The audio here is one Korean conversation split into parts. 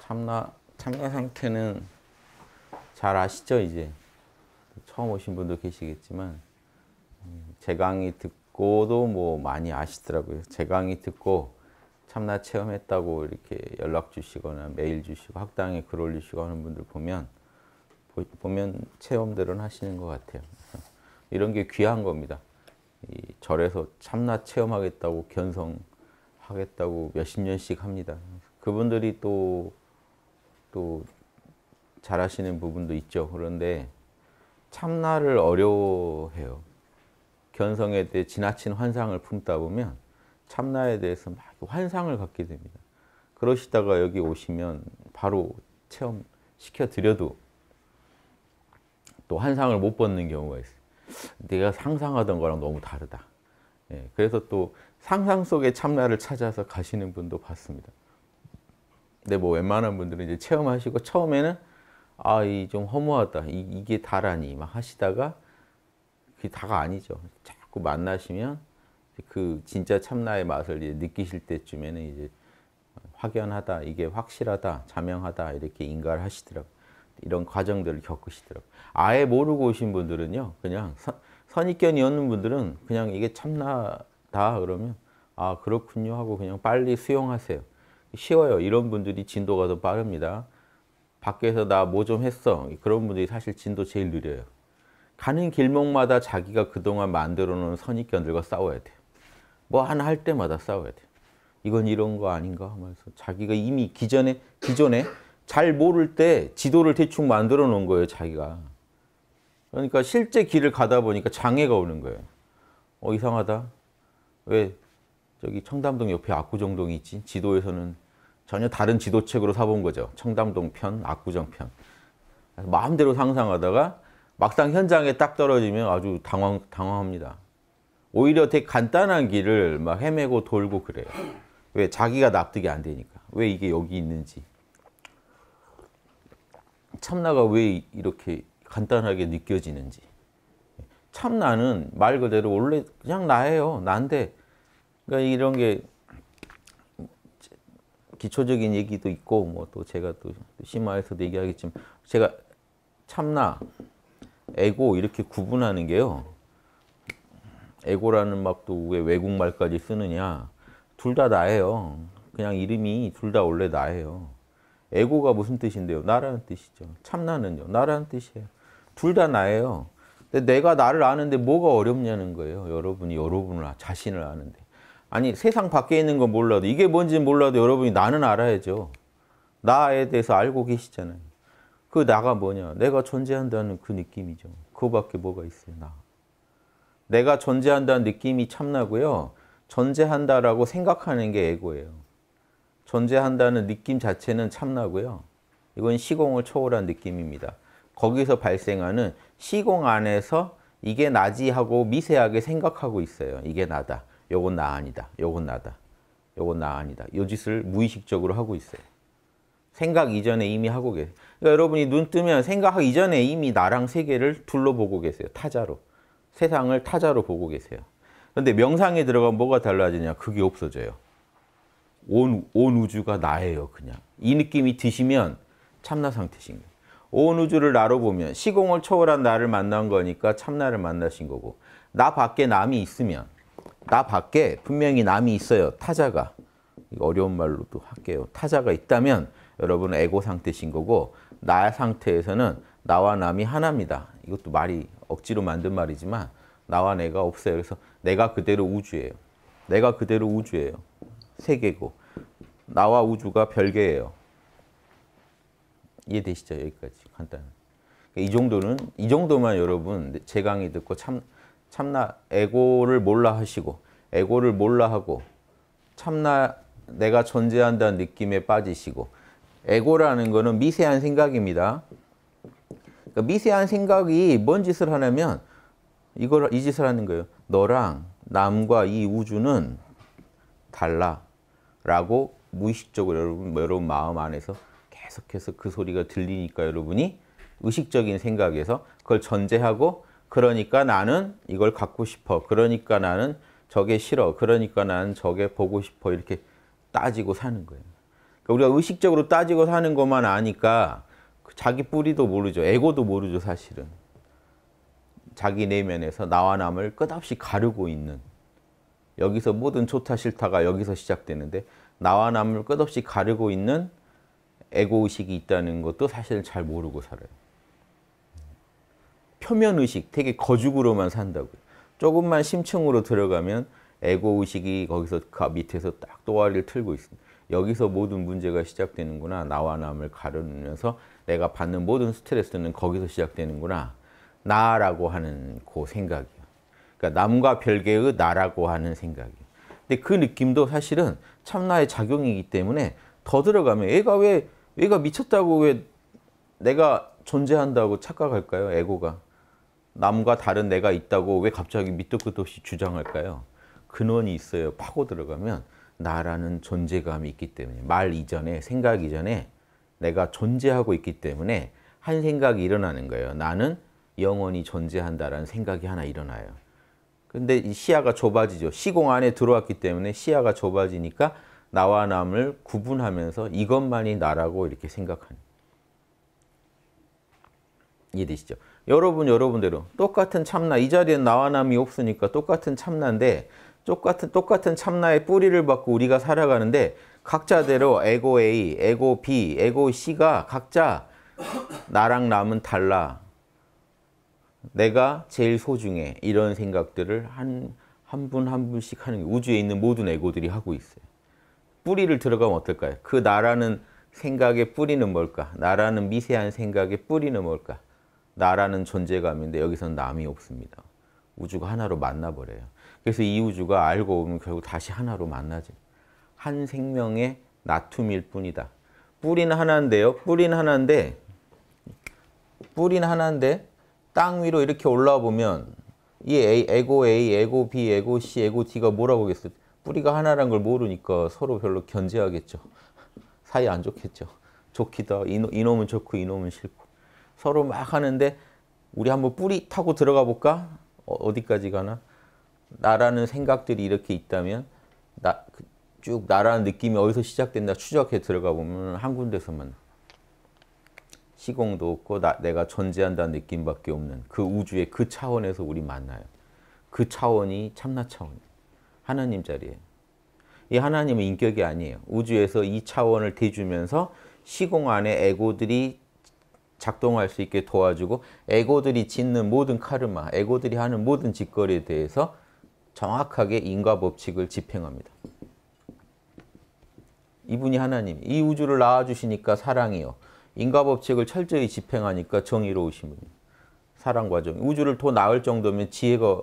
참나 참나 상태는 잘 아시죠 이제 처음 오신 분도 계시겠지만 음, 제 강의 듣고도 뭐 많이 아시더라고요 제 강의 듣고 참나 체험했다고 이렇게 연락 주시거나 메일 주시고 학당에 글 올리시고 하는 분들 보면 보면 체험들은 하시는 것 같아요 이런 게 귀한 겁니다 이 절에서 참나 체험하겠다고 견성하겠다고 몇십 년씩 합니다. 그분들이 또, 또 잘하시는 부분도 있죠. 그런데 참나를 어려워해요. 견성에 대해 지나친 환상을 품다 보면 참나에 대해서 막 환상을 갖게 됩니다. 그러시다가 여기 오시면 바로 체험시켜 드려도 또 환상을 못 벗는 경우가 있어요. 내가 상상하던 거랑 너무 다르다. 예, 그래서 또 상상 속의 참나를 찾아서 가시는 분도 봤습니다. 근데 뭐 웬만한 분들은 이제 체험하시고 처음에는 아, 이 좀 허무하다. 이, 게 다라니 막 하시다가 그게 다가 아니죠. 자꾸 만나시면 그 진짜 참나의 맛을 이제 느끼실 때쯤에는 이제 확연하다, 이게 확실하다, 자명하다 이렇게 인가를 하시더라고요. 이런 과정들을 겪으시더라고요. 아예 모르고 오신 분들은요, 그냥 선입견이었는 분들은 그냥 이게 참나다 그러면 아 그렇군요 하고 그냥 빨리 수용하세요. 쉬워요. 이런 분들이 진도가 더 빠릅니다. 밖에서 나 뭐 좀 했어. 그런 분들이 사실 진도 제일 느려요. 가는 길목마다 자기가 그동안 만들어 놓은 선입견들과 싸워야 돼요. 뭐 하나 할 때마다 싸워야 돼요. 이건 이런 거 아닌가 하면서 자기가 이미 기존에 기존에 잘 모를 때 지도를 대충 만들어 놓은 거예요, 자기가. 그러니까 실제 길을 가다 보니까 장애가 오는 거예요. 어 이상하다. 왜 저기 청담동 옆에 압구정동이 있지? 지도에서는 전혀 다른 지도책으로 사본 거죠. 청담동 편, 압구정 편. 마음대로 상상하다가 막상 현장에 딱 떨어지면 아주 당황, 당황합니다. 오히려 되게 간단한 길을 막 헤매고 돌고 그래요. 왜? 자기가 납득이 안 되니까. 왜 이게 여기 있는지. 참나가 왜 이렇게 간단하게 느껴지는지. 참 나는 말 그대로 원래 그냥 나예요. 난데. 그러니까 이런 게 기초적인 얘기도 있고 뭐 또 제가 또 심화에서도 얘기하겠지만 제가 참나, 에고 이렇게 구분하는 게요. 에고라는 말도 왜 외국말까지 쓰느냐. 둘 다 나예요. 그냥 이름이 둘 다 원래 나예요. 에고가 무슨 뜻인데요? 나라는 뜻이죠. 참나는요. 나라는 뜻이에요. 둘다 나예요. 근데 내가 나를 아는데 뭐가 어렵냐는 거예요. 여러분이 여러분을 자신을 아는데. 아니 세상 밖에 있는 건 몰라도 이게 뭔지 몰라도 여러분이 나는 알아야죠. 나에 대해서 알고 계시잖아요. 그 나가 뭐냐? 내가 존재한다는 그 느낌이죠. 그거밖에 뭐가 있어요, 나. 내가 존재한다는 느낌이 참나고요. 존재한다라고 생각하는 게 에고예요. 존재한다는 느낌 자체는 참나고요. 이건 시공을 초월한 느낌입니다. 거기서 발생하는 시공 안에서 이게 나지 하고 미세하게 생각하고 있어요. 이게 나다. 요건 나 아니다. 요건 나다. 요건 나 아니다. 요 짓을 무의식적으로 하고 있어요. 생각 이전에 이미 하고 계세요. 그러니까 여러분이 눈 뜨면 생각하기 이전에 이미 나랑 세계를 둘러보고 계세요. 타자로. 세상을 타자로 보고 계세요. 그런데 명상에 들어가면 뭐가 달라지냐? 그게 없어져요. 온, 온 우주가 나예요, 그냥. 이 느낌이 드시면 참나 상태신 거예요. 온 우주를 나로 보면 시공을 초월한 나를 만난 거니까 참나를 만나신 거고 나 밖에 남이 있으면 나 밖에 분명히 남이 있어요. 타자가. 어려운 말로 도 할게요. 타자가 있다면 여러분은 에고 상태신 거고 나 상태에서는 나와 남이 하나입니다. 이것도 말이 억지로 만든 말이지만 나와 내가 없어요. 그래서 내가 그대로 우주예요. 내가 그대로 우주예요. 세계고 나와 우주가 별개예요. 이해되시죠? 여기까지 간단. 그러니까 이 정도는 이 정도만 여러분 제 강의 듣고 참 참나 에고를 몰라 하시고 에고를 몰라 하고 참나 내가 존재한다는 느낌에 빠지시고 에고라는 거는 미세한 생각입니다. 그러니까 미세한 생각이 뭔 짓을 하냐면 이걸 이 짓을 하는 거예요. 너랑 남과 이 우주는 달라라고 무의식적으로 여러분, 여러분 마음 안에서 해석해서 그 소리가 들리니까 여러분이 의식적인 생각에서 그걸 전제하고 그러니까 나는 이걸 갖고 싶어. 그러니까 나는 저게 싫어. 그러니까 나는 저게 보고 싶어. 이렇게 따지고 사는 거예요. 그러니까 우리가 의식적으로 따지고 사는 것만 아니까 그 자기 뿌리도 모르죠. 에고도 모르죠, 사실은. 자기 내면에서 나와 남을 끝없이 가르고 있는 여기서 모든 좋다 싫다가 여기서 시작되는데 나와 남을 끝없이 가르고 있는 에고의식이 있다는 것도 사실 잘 모르고 살아요. 표면의식, 되게 거죽으로만 산다고요. 조금만 심층으로 들어가면 에고의식이 거기서 그 밑에서 딱 도화를 틀고 있습니다. 여기서 모든 문제가 시작되는구나. 나와 남을 가르면서 내가 받는 모든 스트레스는 거기서 시작되는구나. 나라고 하는 그 생각이요. 그러니까 남과 별개의 나라고 하는 생각이요. 근데 그 느낌도 사실은 참나의 작용이기 때문에 더 들어가면 애가 왜 얘가 미쳤다고 왜 내가 존재한다고 착각할까요? 에고가. 남과 다른 내가 있다고 왜 갑자기 밑도 끝도 없이 주장할까요? 근원이 있어요. 파고 들어가면 나라는 존재감이 있기 때문에 말 이전에 생각 이전에 내가 존재하고 있기 때문에 한 생각이 일어나는 거예요. 나는 영원히 존재한다라는 생각이 하나 일어나요. 근데 시야가 좁아지죠. 시공 안에 들어왔기 때문에 시야가 좁아지니까 나와 남을 구분하면서 이것만이 나라고 이렇게 생각하는 이해되시죠? 여러분 여러분대로 똑같은 참나 이 자리엔 나와 남이 없으니까 똑같은 참나인데 똑같은 똑같은 참나의 뿌리를 받고 우리가 살아가는데 각자대로 에고 A, 에고 B, 에고 C가 각자 나랑 남은 달라. 내가 제일 소중해. 이런 생각들을 한 한 분한 한 분씩 하는 게 우주에 있는 모든 에고들이 하고 있어요. 뿌리를 들어가면 어떨까요? 그 나라는 생각의 뿌리는 뭘까? 나라는 미세한 생각의 뿌리는 뭘까? 나라는 존재감인데 여기선 남이 없습니다. 우주가 하나로 만나버려요. 그래서 이 우주가 알고 보면 결국 다시 하나로 만나죠. 한 생명의 나툼일 뿐이다. 뿌리는 하나인데요. 뿌리는 하나인데 뿌리는 하나인데 땅 위로 이렇게 올라와 보면 이 에고 A, 에고 B, 에고 C, 에고 D가 뭐라고 하겠어요? 뿌리가 하나라는걸 모르니까 서로 별로 견제하겠죠. 사이 안 좋겠죠. 좋기도 이놈, 이놈은 좋고 이놈은 싫고 서로 막 하는데 우리 한번 뿌리 타고 들어가 볼까? 어, 디까지 가나? 나라는 생각들이 이렇게 있다면 나, 그 쭉 나라는 느낌이 어디서 시작된다 추적해 들어가 보면 한 군데서만 시공도 없고 나, 내가 존재한다는 느낌밖에 없는 그 우주의 그 차원에서 우리 만나요. 그 차원이 참나 차원이에요. 하나님 자리에요. 이 하나님은 인격이 아니에요. 우주에서 2차원을 대주면서 시공 안에 에고들이 작동할 수 있게 도와주고 에고들이 짓는 모든 카르마, 에고들이 하는 모든 짓거리에 대해서 정확하게 인과 법칙을 집행합니다. 이분이 하나님, 이 우주를 낳아주시니까 사랑이요. 인과 법칙을 철저히 집행하니까 정의로우신 분 사랑과 정 우주를 더 낳을 정도면 지혜가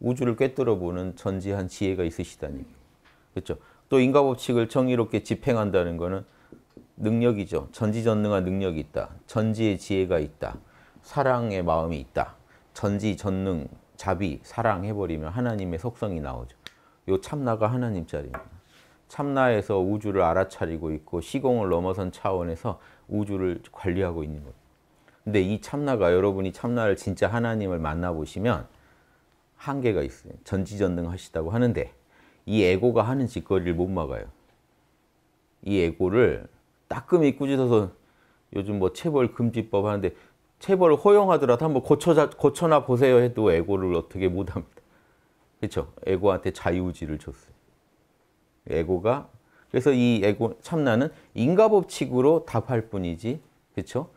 우주를 꿰뚫어 보는 전지한 지혜가 있으시다니. 그렇죠? 또 인과 법칙을 정의롭게 집행한다는 것은 능력이죠. 전지전능한 능력이 있다. 전지의 지혜가 있다. 사랑의 마음이 있다. 전지, 전능, 자비, 사랑 해버리면 하나님의 속성이 나오죠. 요 참나가 하나님 자리입니다. 참나에서 우주를 알아차리고 있고 시공을 넘어선 차원에서 우주를 관리하고 있는 거 근데 이 참나가 여러분이 참나를 진짜 하나님을 만나보시면 한계가 있어요. 전지전능 하시다고 하는데 이 에고가 하는 짓거리를 못 막아요. 이 에고를 따끔히 꾸짖어서 요즘 뭐 체벌 금지법 하는데 체벌을 허용하더라도 한번 고쳐 고쳐나 보세요 해도 에고를 어떻게 못합니다. 그렇죠? 에고한테 자유지를 줬어요. 에고가 그래서 이 에고 참나는 인가 법칙으로 답할 뿐이지 그렇죠?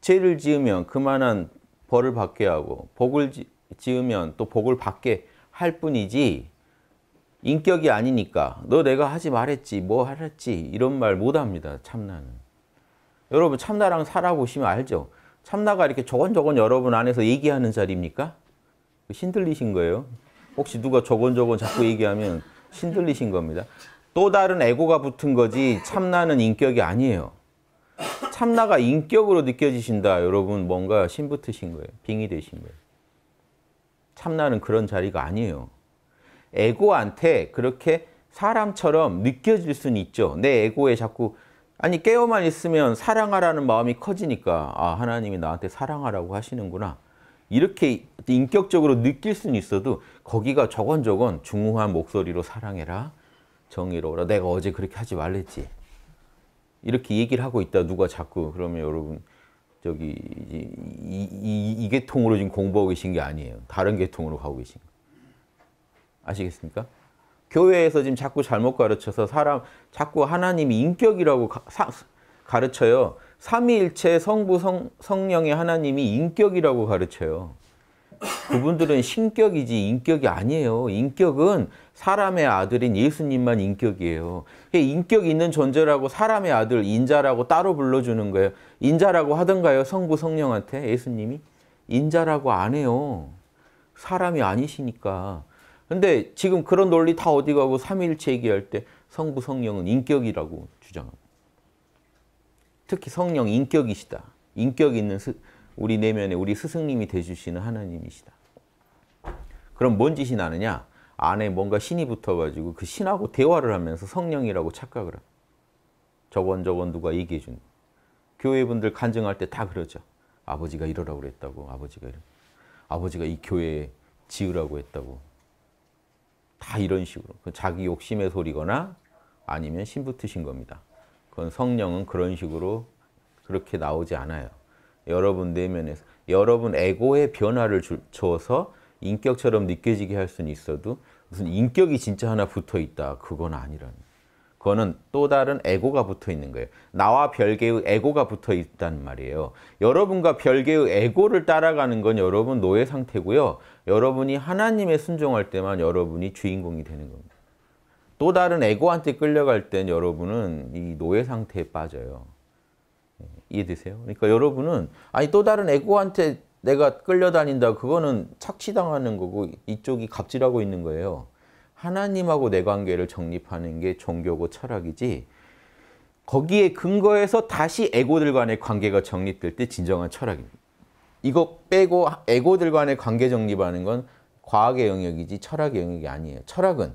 죄를 지으면 그만한 벌을 받게 하고 복을 지 지으면 또 복을 받게 할 뿐이지 인격이 아니니까 너 내가 하지 말했지 뭐 하랬지 이런 말 못합니다 참나는 여러분 참나랑 살아보시면 알죠 참나가 이렇게 저건저건 여러분 안에서 얘기하는 자리입니까? 신들리신 거예요 혹시 누가 저건저건 자꾸 얘기하면 신들리신 겁니다 또 다른 에고가 붙은 거지 참나는 인격이 아니에요 참나가 인격으로 느껴지신다 여러분 뭔가 신 붙으신 거예요 빙이 되신 거예요 참나는 그런 자리가 아니에요. 에고한테 그렇게 사람처럼 느껴질 수는 있죠. 내 에고에 자꾸 아니 깨어만 있으면 사랑하라는 마음이 커지니까 아 하나님이 나한테 사랑하라고 하시는구나. 이렇게 인격적으로 느낄 수는 있어도 거기가 저건 저건 중후한 목소리로 사랑해라. 정의로워라. 내가 어제 그렇게 하지 말랬지. 이렇게 얘기를 하고 있다. 누가 자꾸 그러면 여러분 저기 이, 이, 이, 계통으로 지금 공부하고 계신 게 아니에요. 다른 계통으로 가고 계신 아시겠습니까? 교회에서 지금 자꾸 잘못 가르쳐서 사람 자꾸 하나님이 인격이라고 가, 르쳐요 삼위일체 성부 성, 성령의 하나님이 인격이라고 가르쳐요. 그분들은 신격이지 인격이 아니에요. 인격은 사람의 아들인 예수님만 인격이에요. 그러니까 인격 있는 존재라고 사람의 아들 인자라고 따로 불러주는 거예요. 인자라고 하던가요? 성부 성령한테 예수님이? 인자라고 안 해요. 사람이 아니시니까. 근데 지금 그런 논리 다 어디 가고 삼일체 얘기할 때 성부 성령은 인격이라고 주장합니 특히 성령 인격이시다. 인격 있는 스, 우리 내면에 우리 스승님이 되주시는 하나님이시다. 그럼 뭔 짓이 나느냐? 안에 뭔가 신이 붙어가지고 그 신하고 대화를 하면서 성령이라고 착각을 합 저번 저번 누가 얘기해준 교회분들 간증할 때 다 그러죠. 아버지가 이러라고 그랬다고 아버지가 이러 아버지가 이 교회 지으라고 했다고 다 이런 식으로 그 자기 욕심의 소리거나 아니면 신붙으신 겁니다. 그건 성령은 그런 식으로 그렇게 나오지 않아요. 여러분 내면에서 여러분 에고의 변화를 줘서 인격처럼 느껴지게 할 수는 있어도 무슨 인격이 진짜 하나 붙어 있다. 그건 아니라는 그거는 또 다른 에고가 붙어 있는 거예요. 나와 별개의 에고가 붙어 있단 말이에요. 여러분과 별개의 에고를 따라가는 건 여러분 노예 상태고요. 여러분이 하나님의 순종할 때만 여러분이 주인공이 되는 겁니다. 또 다른 에고한테 끌려갈 땐 여러분은 이 노예 상태에 빠져요. 이해되세요? 그러니까 여러분은 아니 또 다른 애고한테 내가 끌려다닌다 그거는 착취당하는 거고 이쪽이 갑질하고 있는 거예요. 하나님하고 내 관계를 정립하는 게 종교고 철학이지 거기에 근거해서 다시 에고들 간의 관계가 정립될 때 진정한 철학입니다. 이거 빼고 에고들 간의 관계 정립하는 건 과학의 영역이지 철학의 영역이 아니에요. 철학은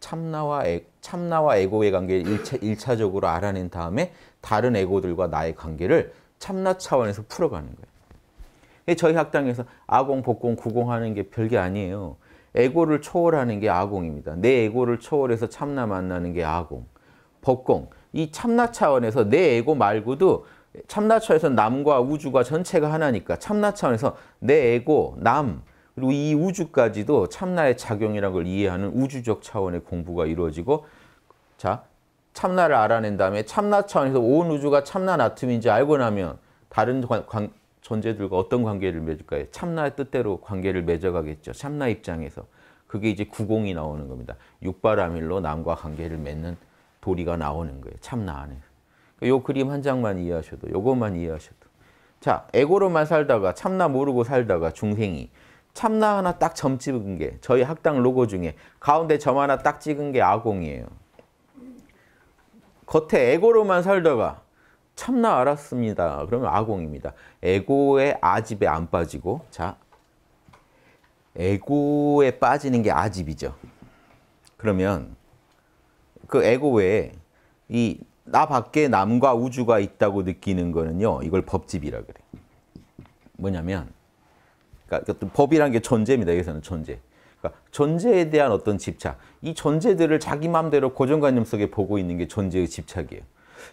참나와 에, 참나와 에고의 관계를 1차 적으로 알아낸 다음에 다른 에고들과 나의 관계를 참나 차원에서 풀어가는 거예요. 저희 학당에서 아공, 복공, 구공 하는 게 별게 아니에요. 에고를 초월하는 게 아공입니다. 내 에고를 초월해서 참나 만나는 게 아공. 법공. 이 참나 차원에서 내 에고 말고도 참나 차원에서 남과 우주가 전체가 하나니까 참나 차원에서 내 에고, 남, 그리고 이 우주까지도 참나의 작용이라는 걸 이해하는 우주적 차원의 공부가 이루어지고 자 참나를 알아낸 다음에 참나 차원에서 온 우주가 참나 나툼인지 알고 나면 다른 관, 관, 존재들과 어떤 관계를 맺을까요? 참나의 뜻대로 관계를 맺어가겠죠. 참나 입장에서. 그게 이제 구공이 나오는 겁니다. 육바라밀로 남과 관계를 맺는 도리가 나오는 거예요. 참나 안에요 그러니까 그림 한 장만 이해하셔도, 요것만 이해하셔도. 자, 에고로만 살다가 참나 모르고 살다가 중생이 참나 하나 딱 점 찍은 게 저희 학당 로고 중에 가운데 점 하나 딱 찍은 게 아공이에요. 겉에 에고로만 살다가 참나 알았습니다. 그러면 아공입니다. 에고의 아집에 안 빠지고 자 에고에 빠지는 게 아집이죠. 그러면 그 에고 외에 이나 밖에 남과 우주가 있다고 느끼는 거는요. 이걸 법집이라 그래. 뭐냐면 그러니까 어떤 법이라는 게 존재입니다. 여기서는 존재. 그러니까 존재에 대한 어떤 집착. 이 존재들을 자기 마음대로 고정관념 속에 보고 있는 게 존재의 집착이에요.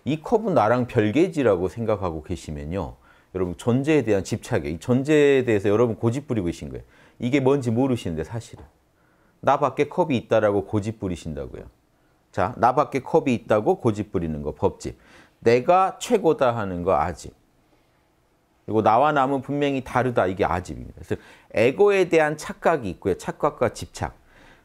이 컵은 나랑 별개지라고 생각하고 계시면요. 여러분 존재에 대한 집착이에요. 이 존재에 대해서 여러분 고집 부리고 계신 거예요. 이게 뭔지 모르시는데 사실은. 나밖에 컵이 있다라고 고집 부리신다고요. 자, 나밖에 컵이 있다고 고집 부리는 거 법집. 내가 최고다 하는 거 아집. 그리고 나와 남은 분명히 다르다. 이게 아집입니다. 그래서 에고에 대한 착각이 있고요. 착각과 집착.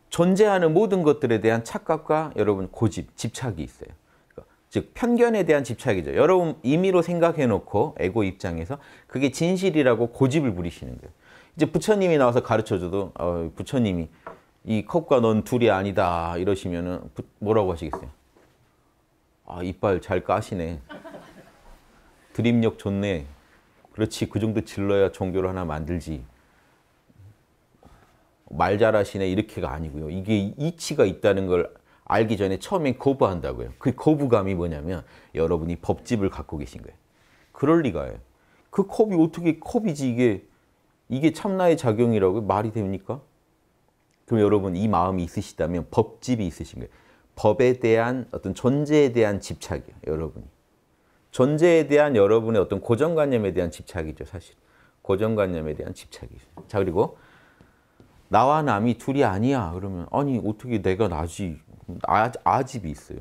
존재하는 모든 것들에 대한 착각과 여러분 고집, 집착이 있어요. 그러니까 즉 편견에 대한 집착이죠. 여러분 임의로 생각해놓고 에고 입장에서 그게 진실이라고 고집을 부리시는 거예요. 이제 부처님이 나와서 가르쳐줘도 어, 부처님이 이 컵과 넌 둘이 아니다 이러시면 은 뭐라고 하시겠어요? 아 이빨 잘 까시네. 드립력 좋네. 그렇지 그 정도 질러야 종교를 하나 만들지. 말 잘하시네 이렇게가 아니고요. 이게 이치가 있다는 걸 알기 전에 처음엔 거부한다고요. 그 거부감이 뭐냐면 여러분이 법집을 갖고 계신 거예요. 그럴 리가요. 그 컵이 어떻게 컵이지 이게 이게 참나의 작용이라고 말이 됩니까? 그럼 여러분 이 마음이 있으시다면 법집이 있으신 거예요. 법에 대한 어떤 존재에 대한 집착이에요. 여러분이. 존재에 대한 여러분의 어떤 고정관념에 대한 집착이죠, 사실. 고정관념에 대한 집착이. 죠 자, 그리고 나와 남이 둘이 아니야. 그러면 아니, 어떻게 내가 나지? 아, 아집이 있어요.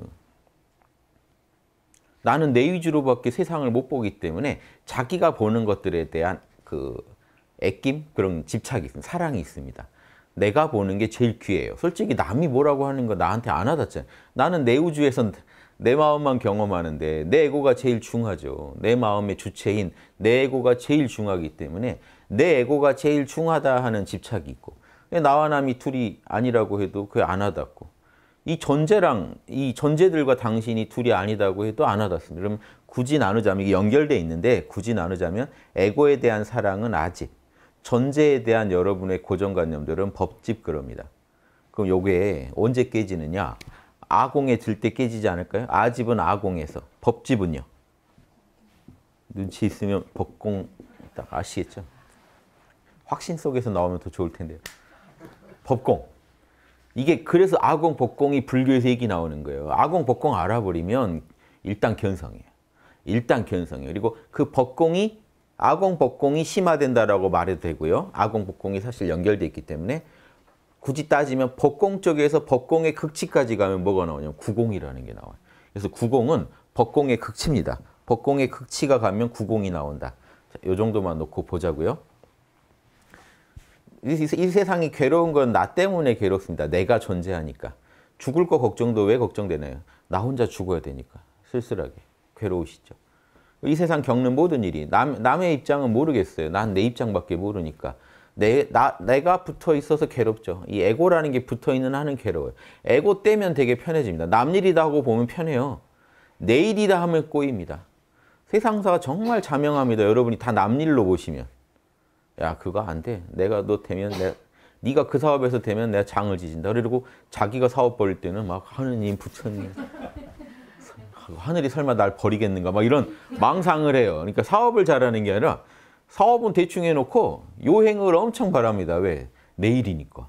나는 내 위주로밖에 세상을 못 보기 때문에 자기가 보는 것들에 대한 그 애낌? 그런 집착이 있습니다. 사랑이 있습니다. 내가 보는 게 제일 귀해요. 솔직히 남이 뭐라고 하는 거 나한테 안 와닿잖아요. 나는 내우주에서는 내 마음만 경험하는데 내 에고가 제일 중하죠. 내 마음의 주체인 내 에고가 제일 중하기 때문에 내 에고가 제일 중하다 하는 집착이 있고 나와 남이 둘이 아니라고 해도 그게 안 와닿고 이존재랑이 전제들과 당신이 둘이 아니다고 해도 안 와닿습니다. 그럼 굳이 나누자면 이게 연결돼 있는데 굳이 나누자면 에고에 대한 사랑은 아직 전제에 대한 여러분의 고정관념들은 법집 그럽니다. 그럼 요게 언제 깨지느냐? 아공에 질때 깨지지 않을까요? 아집은 아공에서, 법집은요? 눈치 있으면 법공 딱 아시겠죠? 확신 속에서 나오면 더 좋을 텐데요. 법공. 이게 그래서 아공, 법공이 불교에서 얘기 나오는 거예요. 아공, 법공 알아버리면 일단 견성이에요. 일단 견성이에요. 그리고 그 법공이 아공, 법공이 심화된다라고 말해도 되고요. 아공, 법공이 사실 연결돼 있기 때문에 굳이 따지면 법공 쪽에서 법공의 극치까지 가면 뭐가 나오냐면 구공이라는 게 나와요. 그래서 구공은 법공의 극치입니다. 법공의 극치가 가면 구공이 나온다. 자, 요 정도만 놓고 보자고요. 이, 이, 이 세상이 괴로운 건 나 때문에 괴롭습니다. 내가 존재하니까. 죽을 거 걱정도 왜 걱정되나요? 나 혼자 죽어야 되니까. 쓸쓸하게. 괴로우시죠. 이 세상 겪는 모든 일이 남, 남의 입장은 모르겠어요. 난 내 입장밖에 모르니까. 내, 나, 내가 붙어 있어서 괴롭죠. 이 에고라는 게 붙어 있는 한은 괴로워요. 에고 떼면 되게 편해집니다. 남일이다 하고 보면 편해요. 내일이다 하면 꼬입니다. 세상사가 정말 자명합니다. 여러분이 다 남일로 보시면. 야 그거 안 돼. 내가 너 되면 내 네가 그 사업에서 되면 내가 장을 지진다. 그리고 자기가 사업 벌릴 때는 막 하느님 부처님 하늘이 설마 날 버리겠는가 막 이런 망상을 해요. 그러니까 사업을 잘하는 게 아니라 사업은 대충 해놓고 요행을 엄청 바랍니다. 왜? 내일이니까.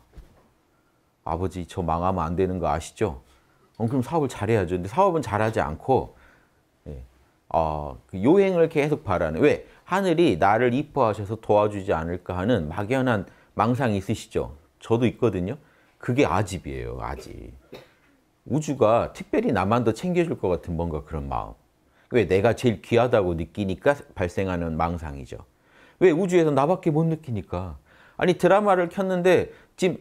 아버지 저 망하면 안 되는 거 아시죠? 어, 그럼 사업을 잘해야죠. 근데 사업은 잘하지 않고 예. 어, 그 요행을 계속 바라는 왜? 하늘이 나를 이뻐하셔서 도와주지 않을까 하는 막연한 망상이 있으시죠? 저도 있거든요. 그게 아집이에요. 아집. 우주가 특별히 나만 더 챙겨줄 것 같은 뭔가 그런 마음. 왜 내가 제일 귀하다고 느끼니까 발생하는 망상이죠. 왜 우주에서 나밖에 못 느끼니까. 아니 드라마를 켰는데 지금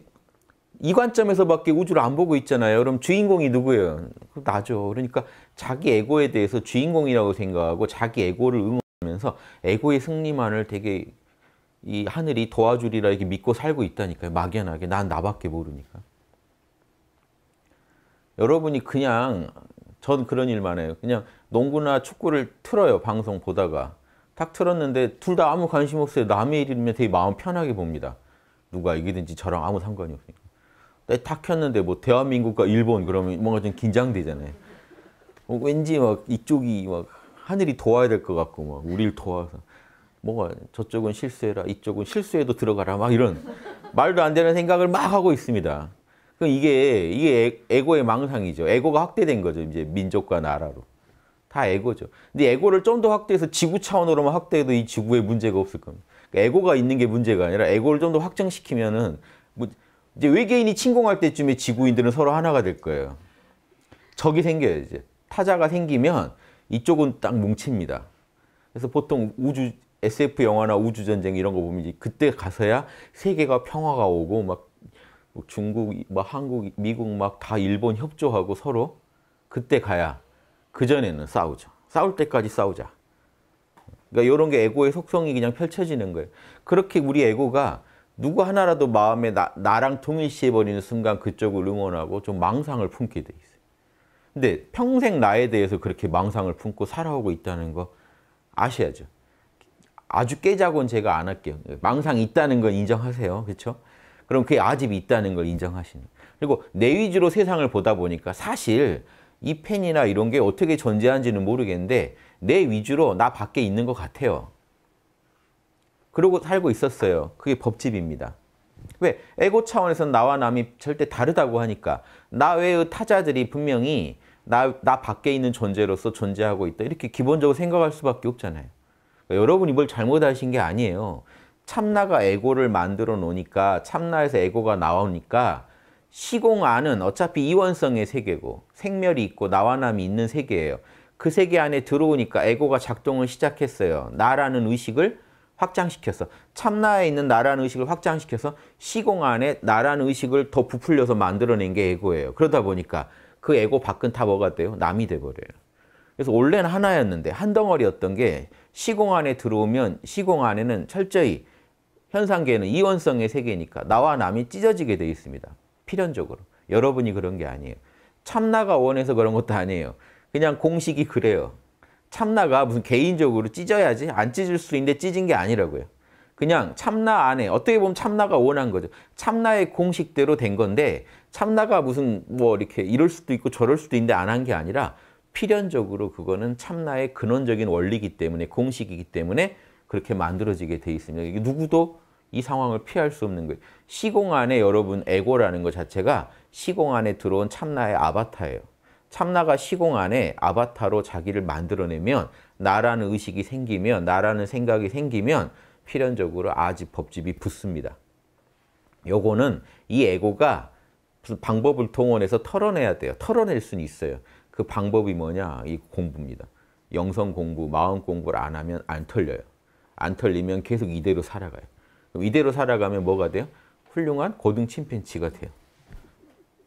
이 관점에서밖에 우주를 안 보고 있잖아요. 그럼 주인공이 누구예요? 나죠. 그러니까 자기 에고에 대해서 주인공이라고 생각하고 자기 에고를 응원하면서 에고의 승리만을 되게 이 하늘이 도와주리라 이렇게 믿고 살고 있다니까요. 막연하게. 난 나밖에 모르니까. 여러분이 그냥 전 그런 일만 해요. 그냥 농구나 축구를 틀어요. 방송 보다가. 딱 틀었는데 둘 다 아무 관심 없어요. 남의 일이면 되게 마음 편하게 봅니다. 누가 이기든지 저랑 아무 상관이 없으니까. 딱 켰는데 뭐 대한민국과 일본 그러면 뭔가 좀 긴장되잖아요. 어, 왠지 막 이쪽이 막 하늘이 도와야 될 것 같고 막 우리를 도와서 뭐가 저쪽은 실수해라 이쪽은 실수해도 들어가라 막 이런 말도 안 되는 생각을 막 하고 있습니다. 그럼 이게 이게 에고의 망상이죠. 에고가 확대된 거죠. 이제 민족과 나라로. 다 에고죠. 근데 에고를 좀 더 확대해서 지구 차원으로만 확대해도 이 지구에 문제가 없을 겁니다. 그러니까 에고가 있는 게 문제가 아니라 에고를 좀 더확장시키면은뭐 이제 외계인이 침공할 때쯤에 지구인들은 서로 하나가 될 거예요. 적이 생겨요 이제 타자가 생기면 이쪽은 딱 뭉칩니다. 그래서 보통 우주 SF 영화나 우주 전쟁 이런 거 보면 이제 그때 가서야 세계가 평화가 오고 막 중국, 막 한국, 미국 막 다 일본 협조하고 서로 그때 가야 그전에는 싸우죠. 싸울 때까지 싸우자. 그러니까 이런 게 에고의 속성이 그냥 펼쳐지는 거예요. 그렇게 우리 에고가 누구 하나라도 마음에 나, 나랑 통일시해버리는 순간 그쪽을 응원하고 좀 망상을 품게 돼 있어요. 근데 평생 나에 대해서 그렇게 망상을 품고 살아오고 있다는 거 아셔야죠. 아주 깨자고는 제가 안 할게요. 망상이 있다는 건 인정하세요. 그렇죠? 그럼 그게 아집이 있다는 걸 인정하시는. 그리고 내 위주로 세상을 보다 보니까 사실 이 펜이나 이런 게 어떻게 존재하는지는 모르겠는데 내 위주로 나 밖에 있는 것 같아요. 그러고 살고 있었어요. 그게 법집입니다. 왜? 에고 차원에서는 나와 남이 절대 다르다고 하니까 나 외의 타자들이 분명히 나, 나 밖에 있는 존재로서 존재하고 있다. 이렇게 기본적으로 생각할 수밖에 없잖아요. 그러니까 여러분이 뭘 잘못하신 게 아니에요. 참나가 에고를 만들어 놓으니까 참나에서 에고가 나오니까 시공안은 어차피 이원성의 세계고 생멸이 있고 나와남이 있는 세계예요. 그 세계 안에 들어오니까 에고가 작동을 시작했어요. 나라는 의식을 확장시켜서 참나에 있는 나라는 의식을 확장시켜서 시공 안에 나라는 의식을 더 부풀려서 만들어낸 게 에고예요. 그러다 보니까 그 에고 밖은 다 뭐가 돼요? 남이 돼버려요. 그래서 원래는 하나였는데 한 덩어리였던 게 시공 안에 들어오면 시공 안에는 철저히 현상계는 이원성의 세계니까 나와 남이 찢어지게 돼 있습니다. 필연적으로. 여러분이 그런 게 아니에요. 참나가 원해서 그런 것도 아니에요. 그냥 공식이 그래요. 참나가 무슨 개인적으로 찢어야지 안 찢을 수 있는데 찢은 게 아니라고요. 그냥 참나 안에 어떻게 보면 참나가 원한 거죠. 참나의 공식대로 된 건데 참나가 무슨 뭐 이렇게 이럴 수도 있고 저럴 수도 있는데 안 한 게 아니라 필연적으로 그거는 참나의 근원적인 원리이기 때문에 공식이기 때문에 그렇게 만들어지게 돼 있습니다. 이게 누구도 이 상황을 피할 수 없는 거예요. 시공 안에 여러분 에고라는 것 자체가 시공 안에 들어온 참나의 아바타예요. 참나가 시공 안에 아바타로 자기를 만들어내면 나라는 의식이 생기면 나라는 생각이 생기면 필연적으로 아집 법집이 붙습니다. 요거는 이 에고가 무슨 방법을 동원해서 털어내야 돼요. 털어낼 수는 있어요. 그 방법이 뭐냐? 이 공부입니다. 영성 공부, 마음 공부를 안 하면 안 털려요. 안 털리면 계속 이대로 살아가요. 이대로 살아가면 뭐가 돼요? 훌륭한 고등 침팬치가 돼요.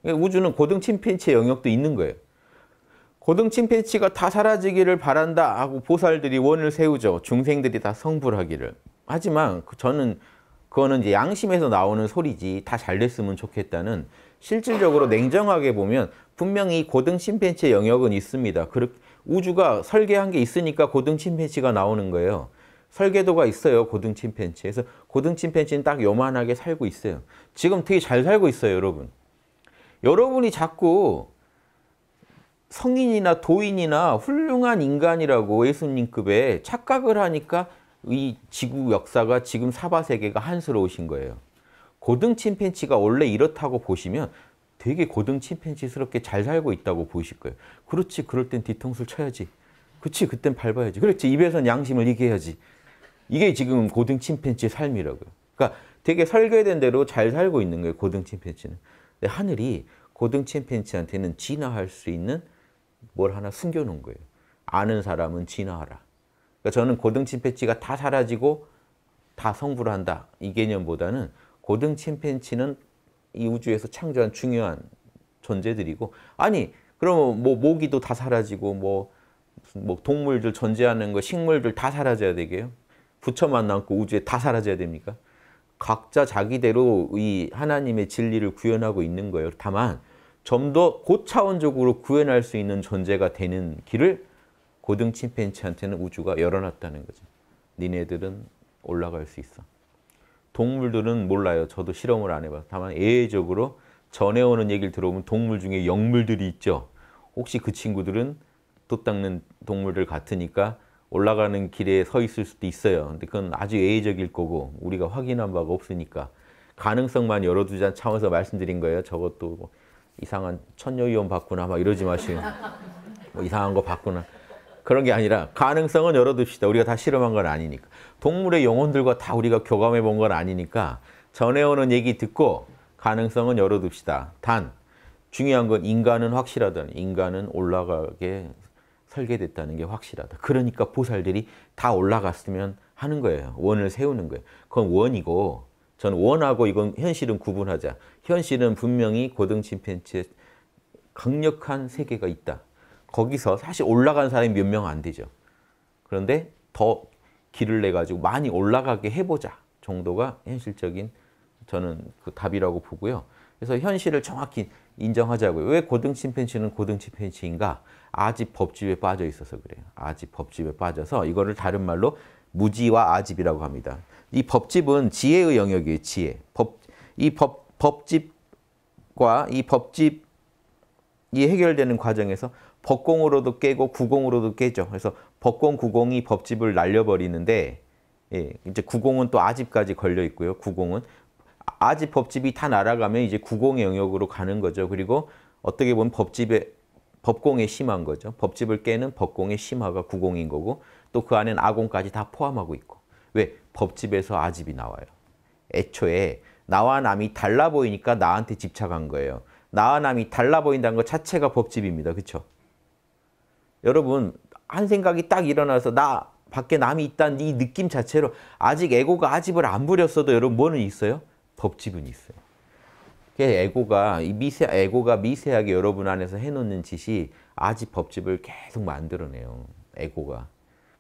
그러니까 우주는 고등 침팬치의 영역도 있는 거예요. 고등 침팬치가 다 사라지기를 바란다 하고 보살들이 원을 세우죠. 중생들이 다 성불하기를. 하지만 그 저는 그거는 이제 양심에서 나오는 소리지 다 잘 됐으면 좋겠다는 실질적으로 냉정하게 보면 분명히 고등 침팬치의 영역은 있습니다. 우주가 설계한 게 있으니까 고등 침팬치가 나오는 거예요. 설계도가 있어요. 고등 침팬치. 에서 고등 침팬치는 딱 요만하게 살고 있어요. 지금 되게 잘 살고 있어요, 여러분. 여러분이 자꾸 성인이나 도인이나 훌륭한 인간이라고 예수님급에 착각을 하니까 이 지구 역사가 지금 사바 세계가 한스러우신 거예요. 고등 침팬치가 원래 이렇다고 보시면 되게 고등 침팬치스럽게 잘 살고 있다고 보이실 거예요. 그렇지, 그럴 땐 뒤통수를 쳐야지. 그렇지, 그땐 밟아야지. 그렇지, 입에선 양심을 이겨야지. 이게 지금 고등 침팬지의 삶이라고요. 그러니까 되게 설계된 대로 잘 살고 있는 거예요. 고등 침팬지는. 하늘이 고등 침팬지한테는 진화할 수 있는 뭘 하나 숨겨놓은 거예요. 아는 사람은 진화하라. 그러니까 저는 고등 침팬지가 다 사라지고 다 성불한다 이 개념보다는 고등 침팬지는 이 우주에서 창조한 중요한 존재들이고 아니 그러면 뭐 모기도 다 사라지고 뭐, 뭐 동물들 존재하는 거 식물들 다 사라져야 되게요. 부처만 남고 우주에 다 사라져야 됩니까? 각자 자기대로 이 하나님의 진리를 구현하고 있는 거예요. 다만 좀 더 고차원적으로 구현할 수 있는 존재가 되는 길을 고등 침팬지한테는 우주가 열어놨다는 거죠. 니네들은 올라갈 수 있어. 동물들은 몰라요. 저도 실험을 안해봐 다만 예외적으로 전해오는 얘기를 들어보면 동물 중에 영물들이 있죠. 혹시 그 친구들은 돛 닦는 동물들 같으니까 올라가는 길에 서 있을 수도 있어요. 근데 그건 아주 예외적일 거고 우리가 확인한 바가 없으니까 가능성만 열어두자 차원에서 말씀드린 거예요. 저것도 뭐 이상한 천녀위원 받구나 막 이러지 마시고 뭐 이상한 거 받구나 그런 게 아니라 가능성은 열어둡시다. 우리가 다 실험한 건 아니니까 동물의 영혼들과 다 우리가 교감해 본 건 아니니까 전해오는 얘기 듣고 가능성은 열어둡시다. 단 중요한 건 인간은 확실하다. 인간은 올라가게 설계됐다는 게 확실하다. 그러니까 보살들이 다 올라갔으면 하는 거예요. 원을 세우는 거예요. 그건 원이고 전 원하고 이건 현실은 구분하자. 현실은 분명히 고등 침팬치의 강력한 세계가 있다. 거기서 사실 올라간 사람이 몇 명 안 되죠. 그런데 더 길을 내가지고 많이 올라가게 해보자 정도가 현실적인 저는 그 답이라고 보고요. 그래서 현실을 정확히 인정하자고요. 왜 고등 침팬지는 고등 침팬지인가? 아집 법집에 빠져 있어서 그래요. 아집 법집에 빠져서 이거를 다른 말로 무지와 아집이라고 합니다. 이 법집은 지혜의 영역이에요. 지혜. 법, 이 법, 법집과 이 법집이 해결되는 과정에서 법공으로도 깨고 구공으로도 깨죠. 그래서 법공, 구공이 법집을 날려버리는데 예, 이제 구공은 또 아집까지 걸려 있고요. 구공은 아직 법집이 다 날아가면 이제 구공의 영역으로 가는 거죠. 그리고 어떻게 보면 법집의 법공에 심한 거죠. 법집을 깨는 법공의 심화가 구공인 거고 또 그안에는 아공까지 다 포함하고 있고 왜? 법집에서 아집이 나와요. 애초에 나와 남이 달라 보이니까 나한테 집착한 거예요. 나와 남이 달라 보인다는 것 자체가 법집입니다. 그렇죠? 여러분 한 생각이 딱 일어나서 나 밖에 남이 있다는 이 느낌 자체로 아직 에고가 아집을 안 부렸어도 여러분 뭐는 있어요? 법칙은 있어요. 에고가 미세 에고가 미세하게 여러분 안에서 해놓는 짓이 아직 법칙을 계속 만들어내요. 에고가.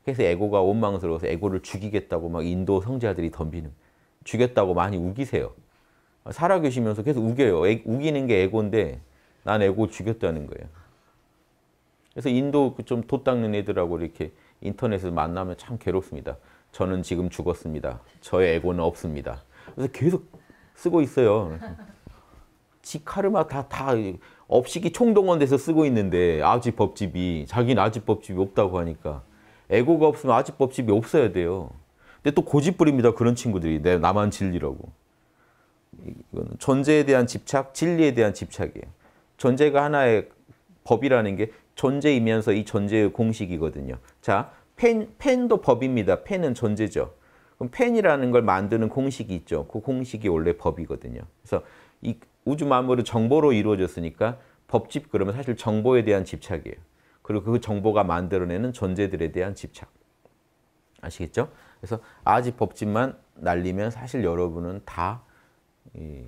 그래서 에고가 원망스러워서 에고를 죽이겠다고 막 인도 성자들이 덤비는 죽였다고 많이 우기세요. 살아계시면서 계속 우겨요. 애, 우기는 게 에고인데 난 에고 죽였다는 거예요. 그래서 인도 그 좀 돗닦는 애들하고 이렇게 인터넷에서 만나면 참 괴롭습니다. 저는 지금 죽었습니다. 저의 에고는 없습니다. 그래서 계속 쓰고 있어요. 지카르마 다, 다 업식이 총동원돼서 쓰고 있는데 아집법집이 자기는 아집법집이 없다고 하니까 에고가 없으면 아집법집이 없어야 돼요. 근데 또 고집부립니다. 그런 친구들이 내 나만 진리라고. 이건 존재에 대한 집착, 진리에 대한 집착이에요. 존재가 하나의 법이라는 게 존재이면서 이 존재의 공식이거든요. 자, 펜, 펜도 법입니다. 펜은 존재죠. 그럼 펜이라는 걸 만드는 공식이 있죠. 그 공식이 원래 법이거든요. 그래서 이 우주 만물은 정보로 이루어졌으니까 법집 그러면 사실 정보에 대한 집착이에요. 그리고 그 정보가 만들어내는 존재들에 대한 집착. 아시겠죠? 그래서 아직 법집만 날리면 사실 여러분은 다 이,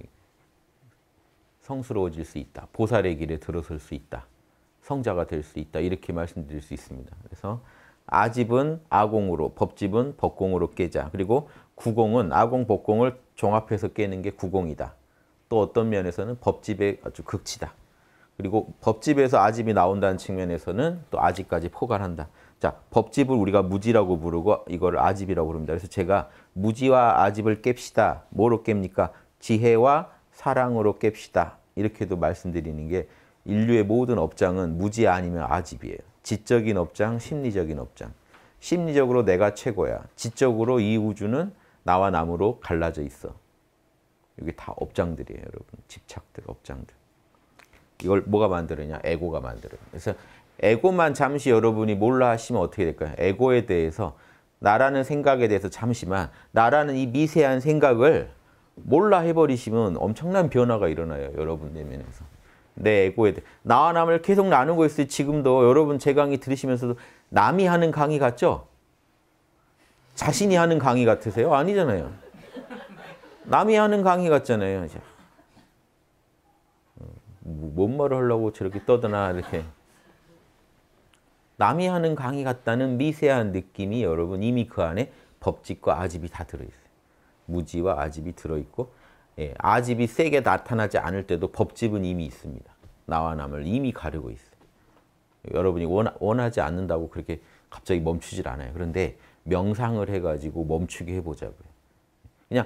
성스러워질 수 있다. 보살의 길에 들어설 수 있다. 성자가 될 수 있다. 이렇게 말씀드릴 수 있습니다. 그래서 아집은 아공으로, 법집은 법공으로 깨자. 그리고 구공은 아공, 법공을 종합해서 깨는 게 구공이다. 또 어떤 면에서는 법집의 아주 극치다. 그리고 법집에서 아집이 나온다는 측면에서는 또 아집까지 포괄한다. 자, 법집을 우리가 무지라고 부르고 이걸 아집이라고 부릅니다. 그래서 제가 무지와 아집을 깹시다. 뭐로 깹니까? 지혜와 사랑으로 깹시다. 이렇게도 말씀드리는 게 인류의 모든 업장은 무지 아니면 아집이에요. 지적인 업장, 심리적인 업장. 심리적으로 내가 최고야. 지적으로 이 우주는 나와 남으로 갈라져 있어. 여기 다 업장들이에요, 여러분. 집착들, 업장들. 이걸 뭐가 만들었냐? 에고가 만들어요. 그래서 에고만 잠시 여러분이 몰라 하시면 어떻게 될까요? 에고에 대해서 나라는 생각에 대해서 잠시만 나라는 이 미세한 생각을 몰라 해버리시면 엄청난 변화가 일어나요. 여러분 내면에서. 네, 에고에 대 나와 남을 계속 나누고 있어요. 지금도 여러분 제 강의 들으시면서도 남이 하는 강의 같죠? 자신이 하는 강의 같으세요? 아니잖아요. 남이 하는 강의 같잖아요. 음, 뭐, 뭔 말을 하려고 저렇게 떠드나 이렇게 남이 하는 강의 같다는 미세한 느낌이 여러분 이미 그 안에 법칙과 아집이 다 들어있어요. 무지와 아집이 들어있고 예, 아집이 세게 나타나지 않을 때도 법집은 이미 있습니다. 나와 남을 이미 가르고 있어요. 여러분이 원하, 지 않는다고 그렇게 갑자기 멈추질 않아요. 그런데 명상을 해가지고 멈추게 해보자고요. 그냥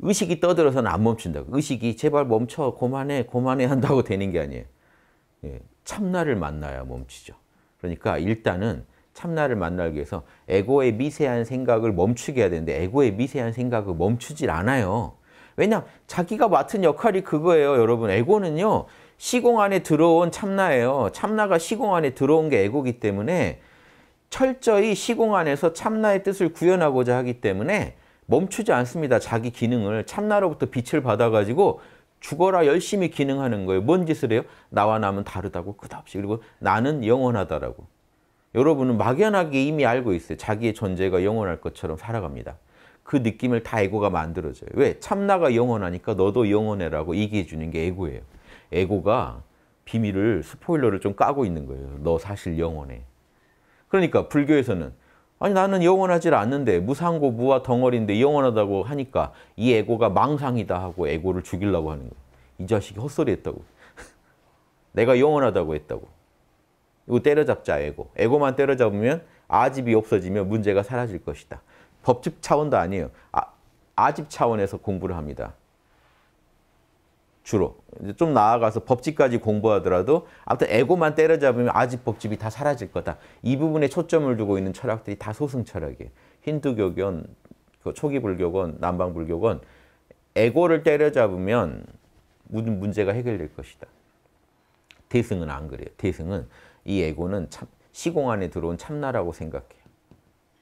의식이 떠들어서는 안 멈춘다고. 의식이 제발 멈춰, 고만해, 고만해 한다고 되는 게 아니에요. 예, 참나를 만나야 멈추죠. 그러니까 일단은 참나를 만나기 위해서 에고의 미세한 생각을 멈추게 해야 되는데 에고의 미세한 생각을 멈추질 않아요. 왜냐? 자기가 맡은 역할이 그거예요, 여러분. 에고는요. 시공 안에 들어온 참나예요. 참나가 시공 안에 들어온 게 에고기 때문에 철저히 시공 안에서 참나의 뜻을 구현하고자 하기 때문에 멈추지 않습니다. 자기 기능을 참나로부터 빛을 받아가지고 죽어라 열심히 기능하는 거예요. 뭔 짓을 해요? 나와 남은 다르다고 끝없이 그리고 나는 영원하다라고. 여러분은 막연하게 이미 알고 있어요. 자기의 존재가 영원할 것처럼 살아갑니다. 그 느낌을 다 에고가 만들어줘요. 왜? 참나가 영원하니까 너도 영원해라고 얘기해 주는 게 에고예요. 에고가 비밀을 스포일러를 좀 까고 있는 거예요. 너 사실 영원해. 그러니까 불교에서는 아니 나는 영원하지 않는데 무상고 무와 덩어리인데 영원하다고 하니까 이 에고가 망상이다 하고 에고를 죽이려고 하는 거예요. 이 자식이 헛소리 했다고. 내가 영원하다고 했다고. 이거 때려잡자 에고. 에고만 때려잡으면 아집이 없어지며 문제가 사라질 것이다. 법집 차원도 아니에요. 아, 아집 차원에서 공부를 합니다. 주로. 좀 나아가서 법집까지 공부하더라도 아무튼 에고만 때려잡으면 아집 법집이 다 사라질 거다. 이 부분에 초점을 두고 있는 철학들이 다 소승 철학이에요. 힌두교견, 그 초기 불교건, 남방 불교건 에고를 때려잡으면 모든 문제가 해결될 것이다. 대승은 안 그래요. 대승은 이 에고는 참, 시공 안에 들어온 참나라고 생각해요.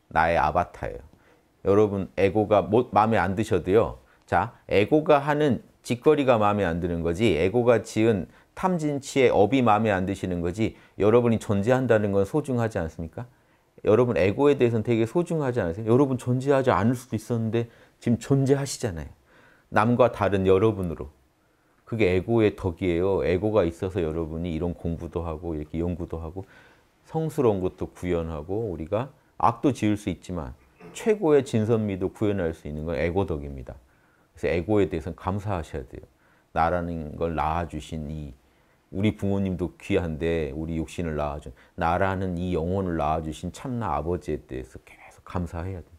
나의 아바타예요. 여러분 에고가 뭐, 마음에 안 드셔도요. 자, 에고가 하는 짓거리가 마음에 안 드는 거지 에고가 지은 탐진치의 업이 마음에 안 드시는 거지 여러분이 존재한다는 건 소중하지 않습니까? 여러분 에고에 대해서는 되게 소중하지 않으세요? 여러분 존재하지 않을 수도 있었는데 지금 존재하시잖아요. 남과 다른 여러분으로. 그게 에고의 덕이에요. 에고가 있어서 여러분이 이런 공부도 하고 이렇게 연구도 하고 성스러운 것도 구현하고 우리가 악도 지을 수 있지만 최고의 진선미도 구현할 수 있는 건 에고덕입니다. 그래서 에고에 대해서는 감사하셔야 돼요. 나라는 걸 낳아주신 이 우리 부모님도 귀한데 우리 육신을 낳아준 나라는 이 영혼을 낳아주신 참나 아버지에 대해서 계속 감사해야 돼요.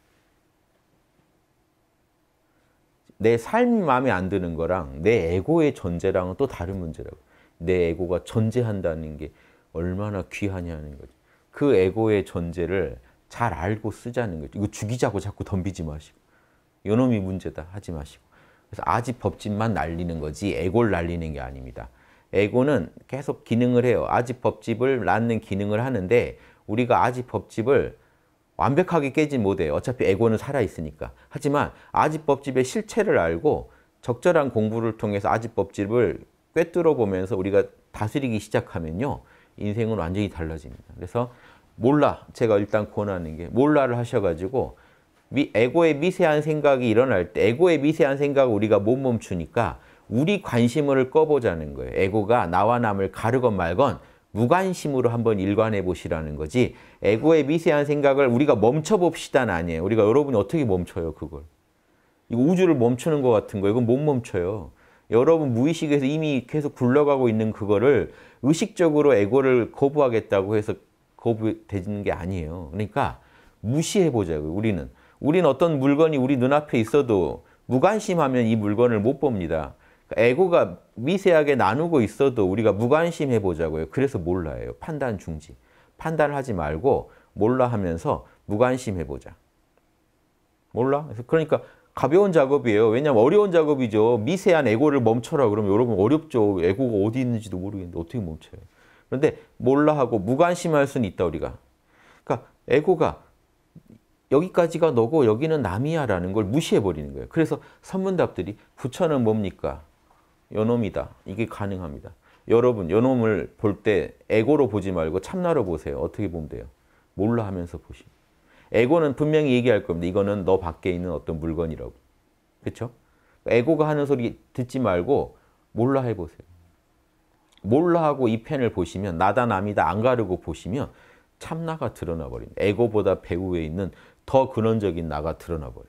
내 삶이 마음에 안 드는 거랑 내 에고의 존재랑은 또 다른 문제라고. 내 에고가 존재한다는 게 얼마나 귀하냐는 거죠. 그 에고의 존재를 잘 알고 쓰자는 거죠. 이거 죽이자고 자꾸 덤비지 마시고. 요놈이 문제다 하지 마시고. 그래서 아직 법집만 날리는 거지 에고를 날리는 게 아닙니다. 에고는 계속 기능을 해요. 아직 법집을 낳는 기능을 하는데 우리가 아직 법집을 완벽하게 깨진 못해요. 어차피 에고는 살아있으니까. 하지만 아집법집의 실체를 알고 적절한 공부를 통해서 아집법집을 꿰뚫어 보면서 우리가 다스리기 시작하면요. 인생은 완전히 달라집니다. 그래서 몰라. 제가 일단 권하는 게 몰라를 하셔가지고 미, 에고의 미세한 생각이 일어날 때 에고의 미세한 생각 을 우리가 못 멈추니까 우리 관심을 꺼보자는 거예요. 에고가 나와 남을 가르건 말건 무관심으로 한번 일관해 보시라는 거지 에고의 미세한 생각을 우리가 멈춰봅시다는 아니에요. 우리가 여러분이 어떻게 멈춰요 그걸. 이거 우주를 멈추는 것 같은 거예요. 이건 못 멈춰요. 여러분 무의식에서 이미 계속 굴러가고 있는 그거를 의식적으로 에고를 거부하겠다고 해서 거부되는 게 아니에요. 그러니까 무시해 보자고요. 우리는. 우리는 어떤 물건이 우리 눈앞에 있어도 무관심하면 이 물건을 못 봅니다. 그러니까 에고가 미세하게 나누고 있어도 우리가 무관심해 보자고요. 그래서 몰라요. 판단 중지. 판단을 하지 말고 몰라 하면서 무관심해 보자. 몰라? 그러니까 가벼운 작업이에요. 왜냐면 어려운 작업이죠. 미세한 에고를 멈춰라 그러면 여러분 어렵죠. 에고가 어디 있는지도 모르겠는데 어떻게 멈춰요. 그런데 몰라 하고 무관심할 수는 있다 우리가. 그러니까 에고가 여기까지가 너고 여기는 남이야 라는 걸 무시해버리는 거예요. 그래서 선문답들이 부처는 뭡니까? 요놈이다. 이게 가능합니다. 여러분 요놈을 볼 때 에고로 보지 말고 참나로 보세요. 어떻게 보면 돼요? 몰라 하면서 보시 에고는 분명히 얘기할 겁니다. 이거는 너 밖에 있는 어떤 물건이라고. 그렇죠? 에고가 하는 소리 듣지 말고 몰라 해보세요. 몰라 하고 이 펜을 보시면 나다 남이다 안 가르고 보시면 참나가 드러나 버린 에고보다 배후에 있는 더 근원적인 나가 드러나 버려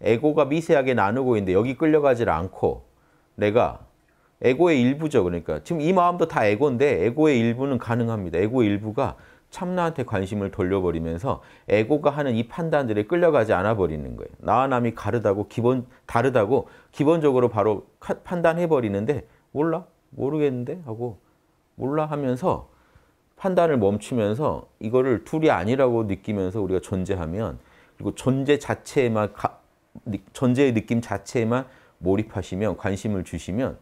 에고가 미세하게 나누고 있는데 여기 끌려가질 않고 내가 에고의 일부죠. 그러니까 지금 이 마음도 다 에고인데 에고의 일부는 가능합니다. 에고의 일부가 참나한테 관심을 돌려버리면서 에고가 하는 이 판단들에 끌려가지 않아 버리는 거예요. 나와 남이 가르다고 기본 다르다고 기본적으로 바로 판단해 버리는데 몰라 모르겠는데 하고 몰라 하면서 판단을 멈추면서 이거를 둘이 아니라고 느끼면서 우리가 존재하면 그리고 존재 자체에만 존재의 느낌 자체에만 몰입하시면 관심을 주시면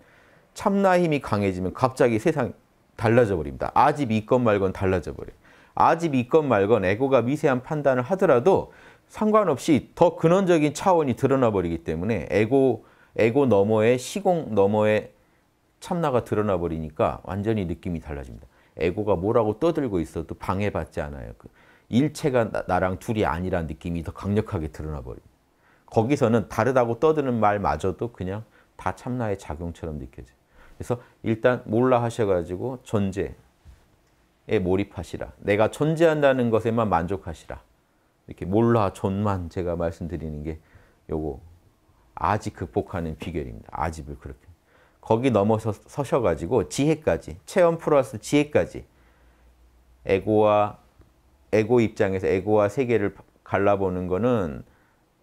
참나 힘이 강해지면 갑자기 세상이 달라져 버립니다. 아집 이건 말건 달라져 버려요. 아집 이건 말건 에고가 미세한 판단을 하더라도 상관없이 더 근원적인 차원이 드러나 버리기 때문에 에고 에고 너머의 시공 너머의 참나가 드러나 버리니까 완전히 느낌이 달라집니다. 에고가 뭐라고 떠들고 있어도 방해받지 않아요. 그 일체가 나, 랑 둘이 아니란 느낌이 더 강력하게 드러나 버립니다. 거기서는 다르다고 떠드는 말마저도 그냥 다 참나의 작용처럼 느껴져요. 그래서 일단 몰라 하셔가지고 존재에 몰입하시라. 내가 존재한다는 것에만 만족하시라. 이렇게 몰라, 존만 제가 말씀드리는 게 요거 아직 극복하는 비결입니다. 아집을 그렇게. 거기 넘어서셔가지고 서 지혜까지 체험 플러스 지혜까지 에고와 에고 입장에서 에고와 세계를 갈라보는 거는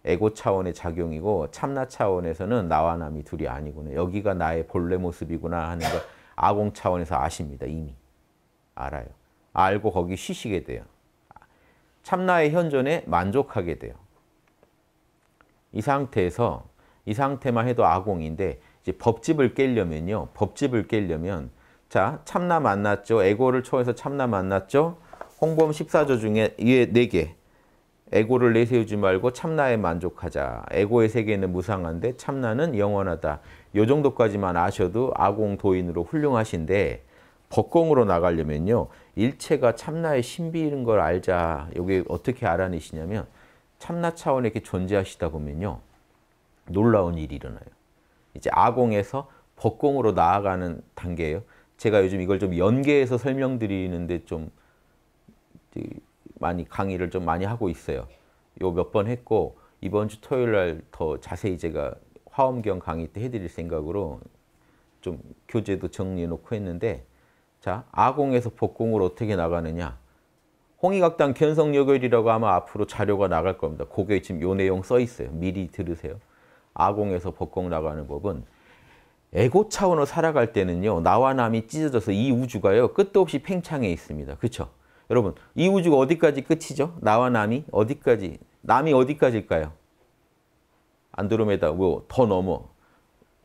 에고 차원의 작용이고 참나 차원에서는 나와 남이 둘이 아니구나. 여기가 나의 본래 모습이구나 하는 걸 아공 차원에서 아십니다. 이미. 알아요. 알고 거기 쉬시게 돼요. 참나의 현존에 만족하게 돼요. 이 상태에서 이 상태만 해도 아공인데 법집을 깰려면요. 법집을 깰려면 자 참나 만났죠. 에고를 초해서 참나 만났죠. 홍범 14조 중에 위에 네 개 에고를 내세우지 말고 참나에 만족하자. 에고의 세계는 무상한데 참나는 영원하다. 요 정도까지만 아셔도 아공도인으로 훌륭하신데 법공으로 나가려면요. 일체가 참나의 신비인 걸 알자. 여기 어떻게 알아내시냐면 참나 차원에 이렇게 존재하시다 보면요. 놀라운 일이 일어나요. 이제 아공에서 법공으로 나아가는 단계예요. 제가 요즘 이걸 좀 연계해서 설명드리는데 좀 많이 강의를 좀 많이 하고 있어요. 요 몇 번 했고 이번 주 토요일 날 더 자세히 제가 화엄경 강의 때 해드릴 생각으로 좀 교재도 정리해 놓고 했는데 자 아공에서 복공으로 어떻게 나가느냐 홍의각당 견성여결이라고 아마 앞으로 자료가 나갈 겁니다. 그게 지금 요 내용 써 있어요. 미리 들으세요. 아공에서 법공 나가는 법은 에고 차원으로 살아갈 때는요. 나와 남이 찢어져서 이 우주가요. 끝도 없이 팽창해 있습니다. 그렇죠? 여러분 이 우주가 어디까지 끝이죠? 나와 남이 어디까지? 남이 어디까지일까요? 안드로메다 뭐 더 넘어.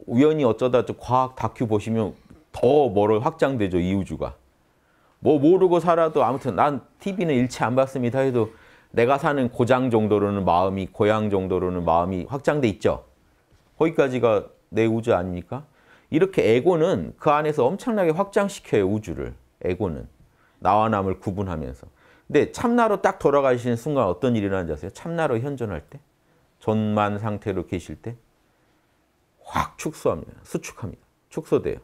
우연히 어쩌다 좀 과학 다큐 보시면 더 멀어 확장되죠. 이 우주가. 뭐 모르고 살아도 아무튼 난 TV는 일체 안 봤습니다 해도 내가 사는 고장 정도로는 마음이 고향 정도로는 마음이 확장돼 있죠. 거기까지가 내 우주 아닙니까? 이렇게 에고는 그 안에서 엄청나게 확장시켜요, 우주를. 에고는. 나와 남을 구분하면서. 근데 참나로 딱 돌아가시는 순간 어떤 일이 일어나는지 아세요? 참나로 현존할 때, 전만 상태로 계실 때 확 축소합니다. 수축합니다. 축소돼요.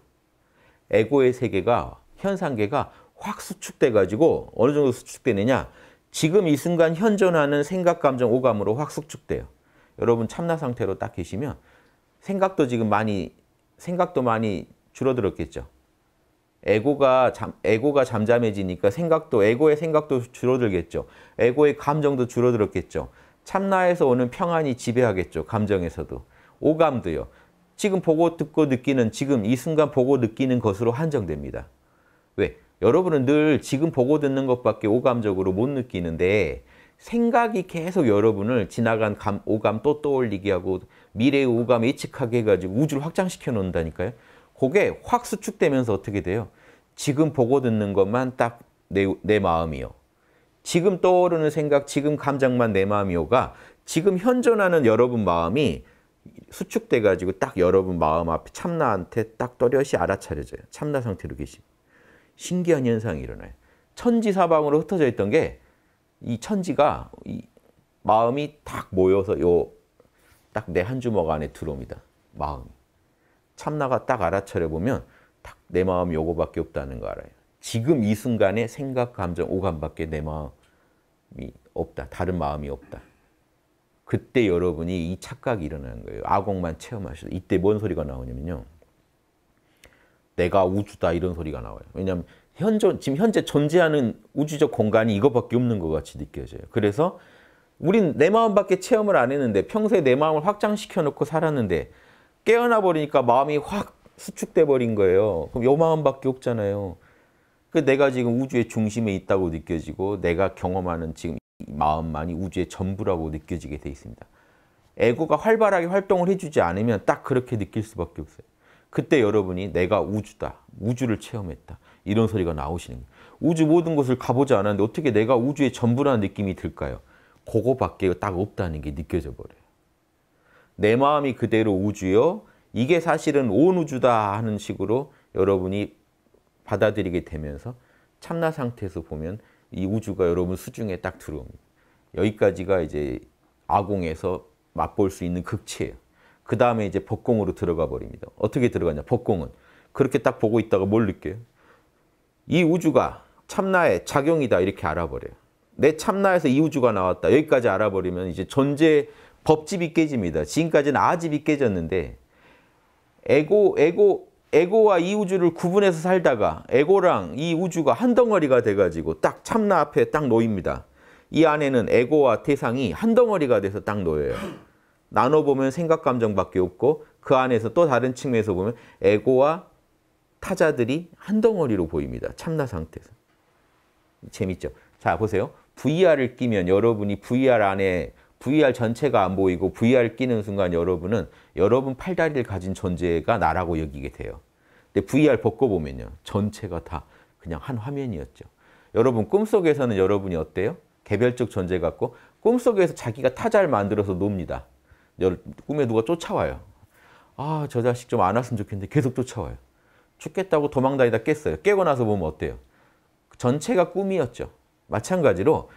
에고의 세계가, 현상계가 확 수축돼가지고 어느 정도 수축되느냐 지금 이 순간 현존하는 생각, 감정, 오감으로 확 수축돼요. 여러분 참나 상태로 딱 계시면 생각도 지금 많이 생각도 많이 줄어들었겠죠. 에고가 잠 에고가 잠잠해지니까 생각도 에고의 생각도 줄어들겠죠. 에고의 감정도 줄어들었겠죠. 참나에서 오는 평안이 지배하겠죠. 감정에서도 오감도요. 지금 보고 듣고 느끼는 지금 이 순간 보고 느끼는 것으로 한정됩니다. 왜? 여러분은 늘 지금 보고 듣는 것밖에 오감적으로 못 느끼는데 생각이 계속 여러분을 지나간 감, 오감 또 떠올리게 하고 미래의 오감에 예측하게 해가지고 우주를 확장시켜 놓는다니까요. 그게 확 수축되면서 어떻게 돼요? 지금 보고 듣는 것만 딱 내 내 마음이요. 지금 떠오르는 생각, 지금 감정만 내 마음이요가 지금 현존하는 여러분 마음이 수축돼가지고 딱 여러분 마음 앞에 참나한테 딱 또렷이 알아차려져요. 참나 상태로 계신. 신기한 현상이 일어나요. 천지 사방으로 흩어져 있던 게 이 천지가 이 마음이 딱 모여서 요 딱내한 주먹 안에 들어옵니다. 마음이. 참나가 딱 알아차려 보면 딱 내 마음 요거밖에 없다는 거 알아요. 지금 이 순간에 생각, 감정, 오감밖에 내 마음이 없다. 다른 마음이 없다. 그때 여러분이 이 착각이 일어나는 거예요. 악옥만 체험하셔서. 이때 뭔 소리가 나오냐면요. 내가 우주다 이런 소리가 나와요. 왜냐하면 현존, 지금 현재 존재하는 우주적 공간이 이것밖에 없는 것 같이 느껴져요. 그래서 우린 내 마음밖에 체험을 안 했는데 평소에 내 마음을 확장시켜 놓고 살았는데 깨어나 버리니까 마음이 확 수축돼 버린 거예요. 그럼 요 마음밖에 없잖아요. 그 내가 지금 우주의 중심에 있다고 느껴지고 내가 경험하는 지금 마음만이 우주의 전부라고 느껴지게 돼 있습니다. 에고가 활발하게 활동을 해주지 않으면 딱 그렇게 느낄 수밖에 없어요. 그때 여러분이 내가 우주다, 우주를 체험했다 이런 소리가 나오시는 거예요. 우주 모든 곳을 가보지 않았는데 어떻게 내가 우주의 전부라는 느낌이 들까요? 그거밖에 딱 없다는 게 느껴져 버려요. 내 마음이 그대로 우주요. 이게 사실은 온 우주다 하는 식으로 여러분이 받아들이게 되면서 참나 상태에서 보면 이 우주가 여러분 수중에 딱 들어옵니다. 여기까지가 이제 아공에서 맛볼 수 있는 극치예요. 그 다음에 이제 법공으로 들어가 버립니다. 어떻게 들어가냐? 법공은 그렇게 딱 보고 있다가 뭘 느껴요? 이 우주가 참나의 작용이다 이렇게 알아버려요. 내 참나에서 이우주가 나왔다. 여기까지 알아버리면 이제 존재 법집이 깨집니다. 지금까지는 아집이 깨졌는데 에고, 에고, 에고와 이 우주를 구분해서 살다가 에고랑 이 우주가 한 덩어리가 돼가지고 딱 참나 앞에 딱 놓입니다. 이 안에는 에고와 태상이 한 덩어리가 돼서 딱 놓여요. 나눠보면 생각, 감정밖에 없고 그 안에서 또 다른 측면에서 보면 에고와 타자들이 한 덩어리로 보입니다. 참나 상태에서. 재밌죠? 자, 보세요. VR을 끼면 여러분이 VR 안에 VR 전체가 안 보이고 VR 끼는 순간 여러분은 여러분 팔다리를 가진 존재가 나라고 여기게 돼요. 근데 VR 벗고보면요. 전체가 다 그냥 한 화면이었죠. 여러분 꿈속에서는 여러분이 어때요? 개별적 존재 같고 꿈속에서 자기가 타자를 만들어서 놉니다. 꿈에 누가 쫓아와요. 아, 저 자식 좀 안 왔으면 좋겠는데 계속 쫓아와요. 죽겠다고 도망다니다 깼어요. 깨고 나서 보면 어때요? 전체가 꿈이었죠. 마찬가지로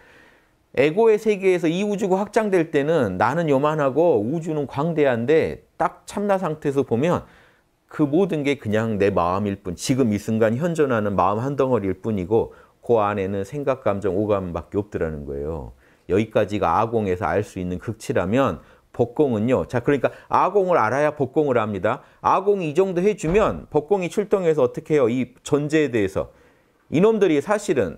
에고의 세계에서 이 우주가 확장될 때는 나는 요만하고 우주는 광대한데 딱 참나 상태에서 보면 그 모든 게 그냥 내 마음일 뿐 지금 이 순간 현존하는 마음 한 덩어리일 뿐이고 그 안에는 생각, 감정, 오감밖에 없더라는 거예요. 여기까지가 아공에서 알 수 있는 극치라면 복공은요. 자, 그러니까 아공을 알아야 복공을 합니다. 아공이 이 정도 해주면 복공이 출동해서 어떻게 해요? 이존재에 대해서. 이놈들이 사실은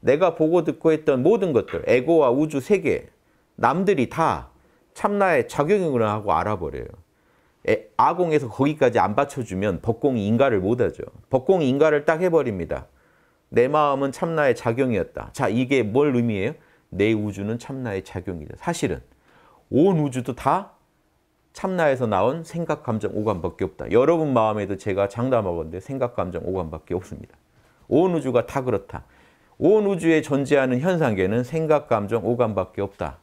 내가 보고 듣고 했던 모든 것들, 에고와 우주 세계, 남들이 다 참나의 작용이구나 하고 알아버려요. 에, 아공에서 거기까지 안 받쳐주면 법공이 인가를 못하죠. 법공이 인가를 딱 해버립니다. 내 마음은 참나의 작용이었다. 자, 이게 뭘 의미해요? 내 우주는 참나의 작용이다. 사실은 온 우주도 다 참나에서 나온 생각, 감정, 오감밖에 없다. 여러분 마음에도 제가 장담하건데 생각, 감정, 오감밖에 없습니다. 온 우주가 다 그렇다. 온 우주에 존재하는 현상계는 생각, 감정, 오감밖에 없다.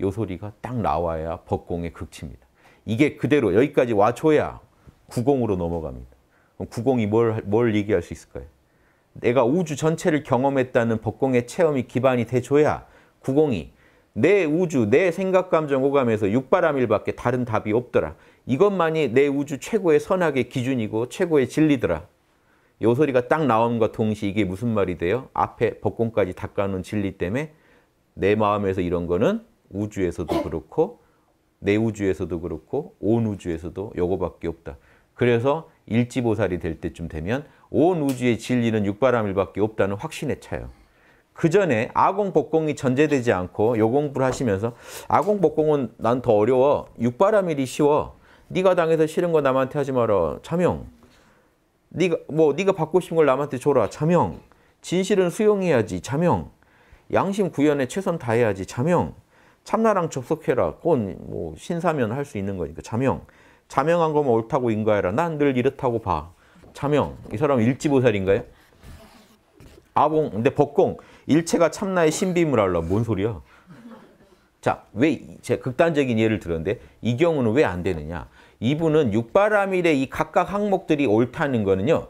요 소리가 딱 나와야 법공의 극치입니다. 이게 그대로 여기까지 와줘야 구공으로 넘어갑니다. 그럼 구공이 뭘, 뭘 얘기할 수 있을까요? 내가 우주 전체를 경험했다는 법공의 체험이 기반이 돼줘야 구공이 내 우주, 내 생각, 감정, 오감에서 육바라밀밖에 다른 답이 없더라. 이것만이 내 우주 최고의 선악의 기준이고 최고의 진리더라. 요 소리가 딱 나옴과 동시에 이게 무슨 말이 돼요? 앞에 법공까지 닦아놓은 진리 때문에 내 마음에서 이런 거는 우주에서도 그렇고 내 우주에서도 그렇고 온 우주에서도 요거밖에 없다. 그래서 일지보살이 될 때쯤 되면 온 우주의 진리는 육바람일밖에 없다는 확신에 차요. 그 전에 아공, 복공이 전제되지 않고 요공부를 하시면서 아공, 복공은 난 더 어려워. 육바람일이 쉬워. 네가 당해서 싫은 거 남한테 하지 마라. 참용. 네가 뭐 네가 받고 싶은 걸 남한테 줘라. 자명. 진실은 수용해야지. 자명. 양심 구현에 최선 다해야지. 자명. 참나랑 접속해라. 그건 뭐 신사면 할 수 있는 거니까. 자명. 자명한 거면 옳다고 인가해라. 난 늘 이렇다고 봐. 자명. 이 사람 일지보살인가요? 아봉. 근데 법공. 일체가 참나의 신비물 알라. 뭔 소리야? 자, 왜, 제 극단적인 예를 들었는데, 이 경우는 왜 안 되느냐? 이분은 육바라밀의 이 각각 항목들이 옳다는 거는요.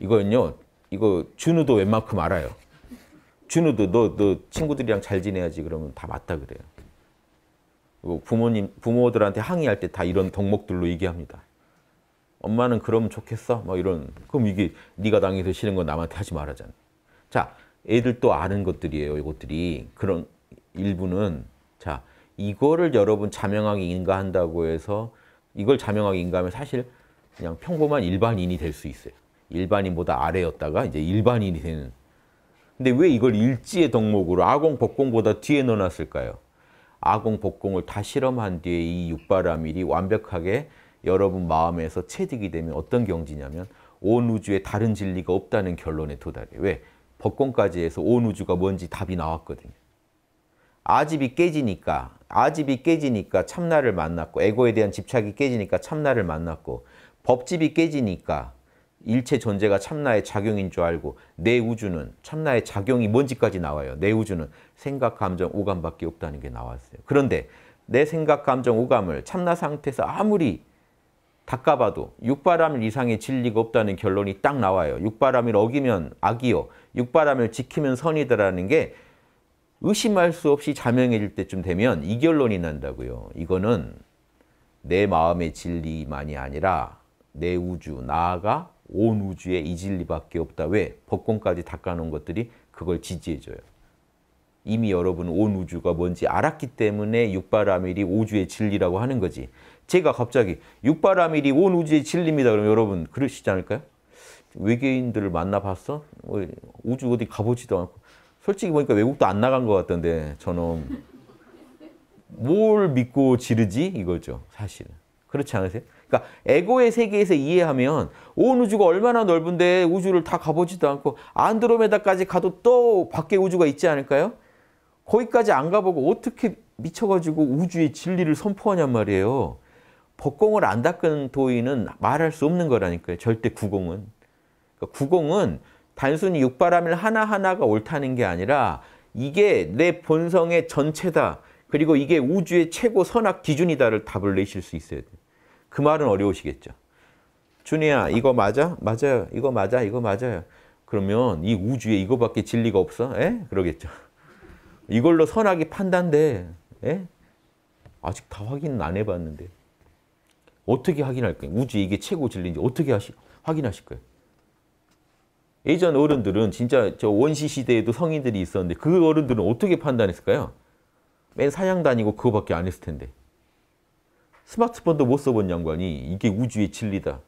이거는요. 이거 준우도 웬만큼 알아요. 준우도 너, 너 친구들이랑 잘 지내야지 그러면 다 맞다 그래요. 부모님, 부모들한테 항의할 때 다 이런 덕목들로 얘기합니다. 엄마는 그러면 좋겠어? 뭐 이런. 그럼 이게 네가 당해서 싫은 건 남한테 하지 말아잖아. 자, 애들 또 아는 것들이에요. 이것들이. 그런 일부는 자, 이거를 여러분 자명하게 인가한다고 해서 이걸 자명하게 인가하면 사실 그냥 평범한 일반인이 될 수 있어요. 일반인보다 아래였다가 이제 일반인이 되는. 근데 왜 이걸 일지의 덕목으로 아공 복공보다 뒤에 넣어놨을까요? 아공 복공을 다 실험한 뒤에 이 육바라밀이 완벽하게 여러분 마음에서 체득이 되면 어떤 경지냐면 온 우주에 다른 진리가 없다는 결론에 도달해. 왜? 법공까지 해서 온 우주가 뭔지 답이 나왔거든요. 아집이 깨지니까 아집이 깨지니까 참나를 만났고 에고에 대한 집착이 깨지니까 참나를 만났고 법집이 깨지니까 일체 존재가 참나의 작용인 줄 알고 내 우주는 참나의 작용이 뭔지까지 나와요. 내 우주는 생각, 감정, 오감밖에 없다는 게 나왔어요. 그런데 내 생각, 감정, 오감을 참나 상태에서 아무리 닦아봐도 육바람일 이상의 진리가 없다는 결론이 딱 나와요. 육바람일 어기면 악이요. 육바람을 지키면 선이다라는 게 의심할 수 없이 자명해질 때쯤 되면 이 결론이 난다고요. 이거는 내 마음의 진리만이 아니라 내 우주, 나아가 온 우주에 이 진리밖에 없다. 왜? 법권까지 닦아놓은 것들이 그걸 지지해줘요. 이미 여러분온 우주가 뭔지 알았기 때문에 육바라밀이 우주의 진리라고 하는 거지. 제가 갑자기 육바라밀이 온 우주의 진리입니다. 그럼 여러분 그러시지 않을까요? 외계인들을 만나봤어? 뭐 우주 어디 가보지도 않고 솔직히 보니까 외국도 안 나간 것 같던데 저는 뭘 믿고 지르지 이거죠 사실 그렇지 않으세요? 그러니까 에고의 세계에서 이해하면 온 우주가 얼마나 넓은데 우주를 다 가보지도 않고 안드로메다까지 가도 또 밖에 우주가 있지 않을까요? 거기까지 안 가보고 어떻게 미쳐가지고 우주의 진리를 선포하냔 말이에요. 법공을 안 닦은 도인은 말할 수 없는 거라니까요. 절대 구공은. 그러니까 구공은 단순히 육바람일 하나하나가 옳다는 게 아니라 이게 내 본성의 전체다. 그리고 이게 우주의 최고 선악 기준이다를 답을 내실 수 있어야 돼그 말은 어려우시겠죠. 준이야, 이거 맞아? 맞아요. 이거 맞아? 이거 맞아요. 그러면 이 우주에 이거밖에 진리가 없어? 에? 그러겠죠. 이걸로 선악이 판단돼. 에? 아직 다 확인 안 해봤는데. 어떻게 확인할 거예요? 우주에 이게 최고 진리인지 어떻게 하시, 확인하실 거예요? 예전 어른들은 진짜 저 원시 시대에도 성인들이 있었는데 그 어른들은 어떻게 판단했을까요? 맨 사냥 다니고 그거밖에 안 했을 텐데. 스마트폰도 못 써본 양반이 이게 우주의 진리다.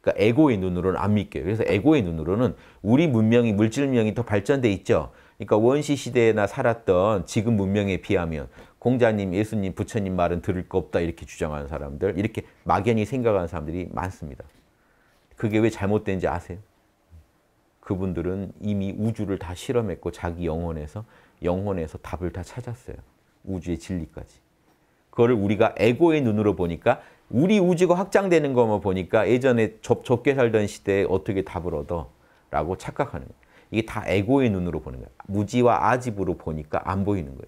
그러니까 에고의 눈으로는 안 믿겨요. 그래서 에고의 눈으로는 우리 문명이 물질명이 문더 발전돼 있죠. 그러니까 원시 시대나 에 살았던 지금 문명에 비하면 공자님, 예수님, 부처님 말은 들을 거 없다 이렇게 주장하는 사람들, 이렇게 막연히 생각하는 사람들이 많습니다. 그게 왜 잘못된지 아세요? 그분들은 이미 우주를 다 실험했고 자기 영혼에서 영혼에서 답을 다 찾았어요. 우주의 진리까지. 그거 우리가 에고의 눈으로 보니까 우리 우주가 확장되는 것만 보니까 예전에 접, 좁게 살던 시대에 어떻게 답을 얻어? 라고 착각하는 거예요. 이게 다 에고의 눈으로 보는 거예요. 무지와 아집으로 보니까 안 보이는 거예요.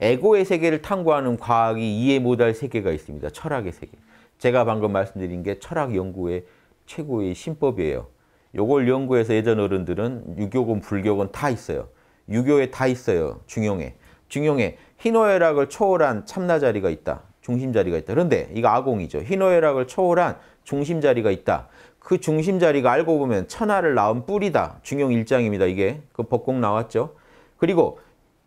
에고의 세계를 탐구하는 과학이 이해 못할 세계가 있습니다. 철학의 세계. 제가 방금 말씀드린 게 철학 연구의 최고의 신법이에요. 요걸 연구해서 예전 어른들은 유교군, 불교군 다 있어요. 유교에 다 있어요. 중용에. 중용에 희노애락을 초월한 참나자리가 있다. 중심자리가 있다. 그런데 이거 아공이죠. 희노애락을 초월한 중심자리가 있다. 그 중심자리가 알고 보면 천하를 낳은 뿌리다. 중용 일장입니다. 이게 그 법공 나왔죠. 그리고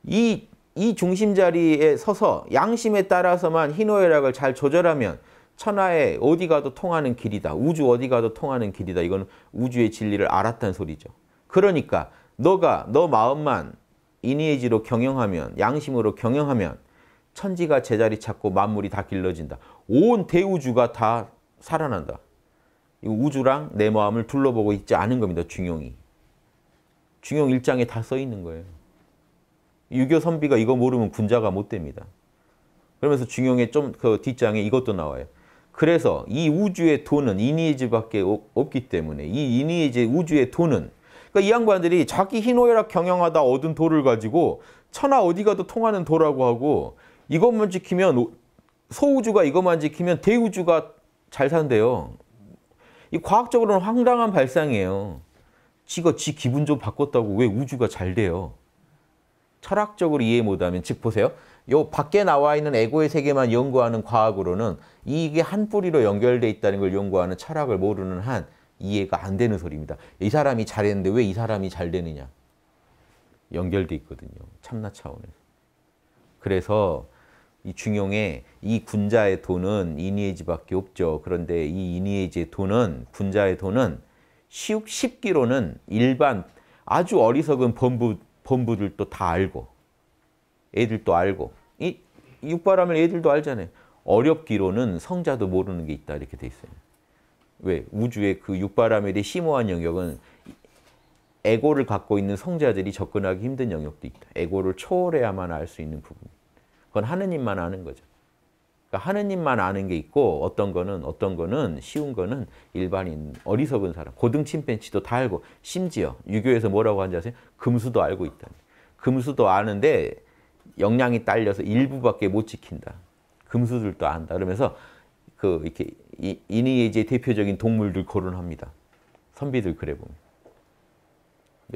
이, 이 중심자리에 서서 양심에 따라서만 희노애락을 잘 조절하면 천하에 어디 가도 통하는 길이다. 우주 어디 가도 통하는 길이다. 이건 우주의 진리를 알았다는 소리죠. 그러니까 너가 너 마음만 이 인의지로 경영하면 양심으로 경영하면 천지가 제자리 찾고 만물이 다 길러진다. 온 대우주가 다 살아난다. 우주랑 내 마음을 둘러보고 있지 않은 겁니다. 중용이. 중용 1장에 다 써 있는 거예요. 유교 선비가 이거 모르면 군자가 못 됩니다. 그러면서 중용의 좀그 뒷장에 이것도 나와요. 그래서 이 우주의 돈은 이니에즈밖에 없기 때문에 이 이니에즈 우주의 돈은 그러니까 이 양반들이 자기 희노애락 경영하다 얻은 도을 가지고 천하 어디 가도 통하는 도라고 하고 이것만 지키면 소우주가 이것만 지키면 대우주가 잘 산대요. 이 과학적으로는 황당한 발상이에요. 지가 지 기분 좀 바꿨다고 왜 우주가 잘 돼요? 철학적으로 이해 못하면 즉 보세요. 요 밖에 나와 있는 에고의 세계만 연구하는 과학으로는 이게 한 뿌리로 연결돼 있다는 걸 연구하는 철학을 모르는 한 이해가 안 되는 소리입니다. 이 사람이 잘했는데 왜 이 사람이 잘 되느냐? 연결돼 있거든요. 참나 차원에서. 그래서 이 중용의 이 군자의 돈은 이니에지밖에 없죠. 그런데 이 이니에지의 돈은 군자의 돈은 쉽, 기로는 일반 아주 어리석은 범부, 범부들도 다 알고 애들도 알고 이 육바람을 애들도 알잖아요. 어렵기로는 성자도 모르는 게 있다 이렇게 돼 있어요. 왜? 우주의 그 육바람에 대해 심오한 영역은 에고를 갖고 있는 성자들이 접근하기 힘든 영역도 있다. 에고를 초월해야만 알 수 있는 부분. 그건 하느님만 아는 거죠. 그러니까 하느님만 아는 게 있고 어떤 거는 어떤 거는 쉬운 거는 일반인 어리석은 사람 고등 침팬치도 다 알고 심지어 유교에서 뭐라고 하는지 아세요? 금수도 알고 있다. 금수도 아는데 역량이 딸려서 일부밖에 못 지킨다. 금수들도 안다. 그러면서 그 이렇게 이니에이지의 대표적인 동물들 거론합니다. 선비들 그래 보면.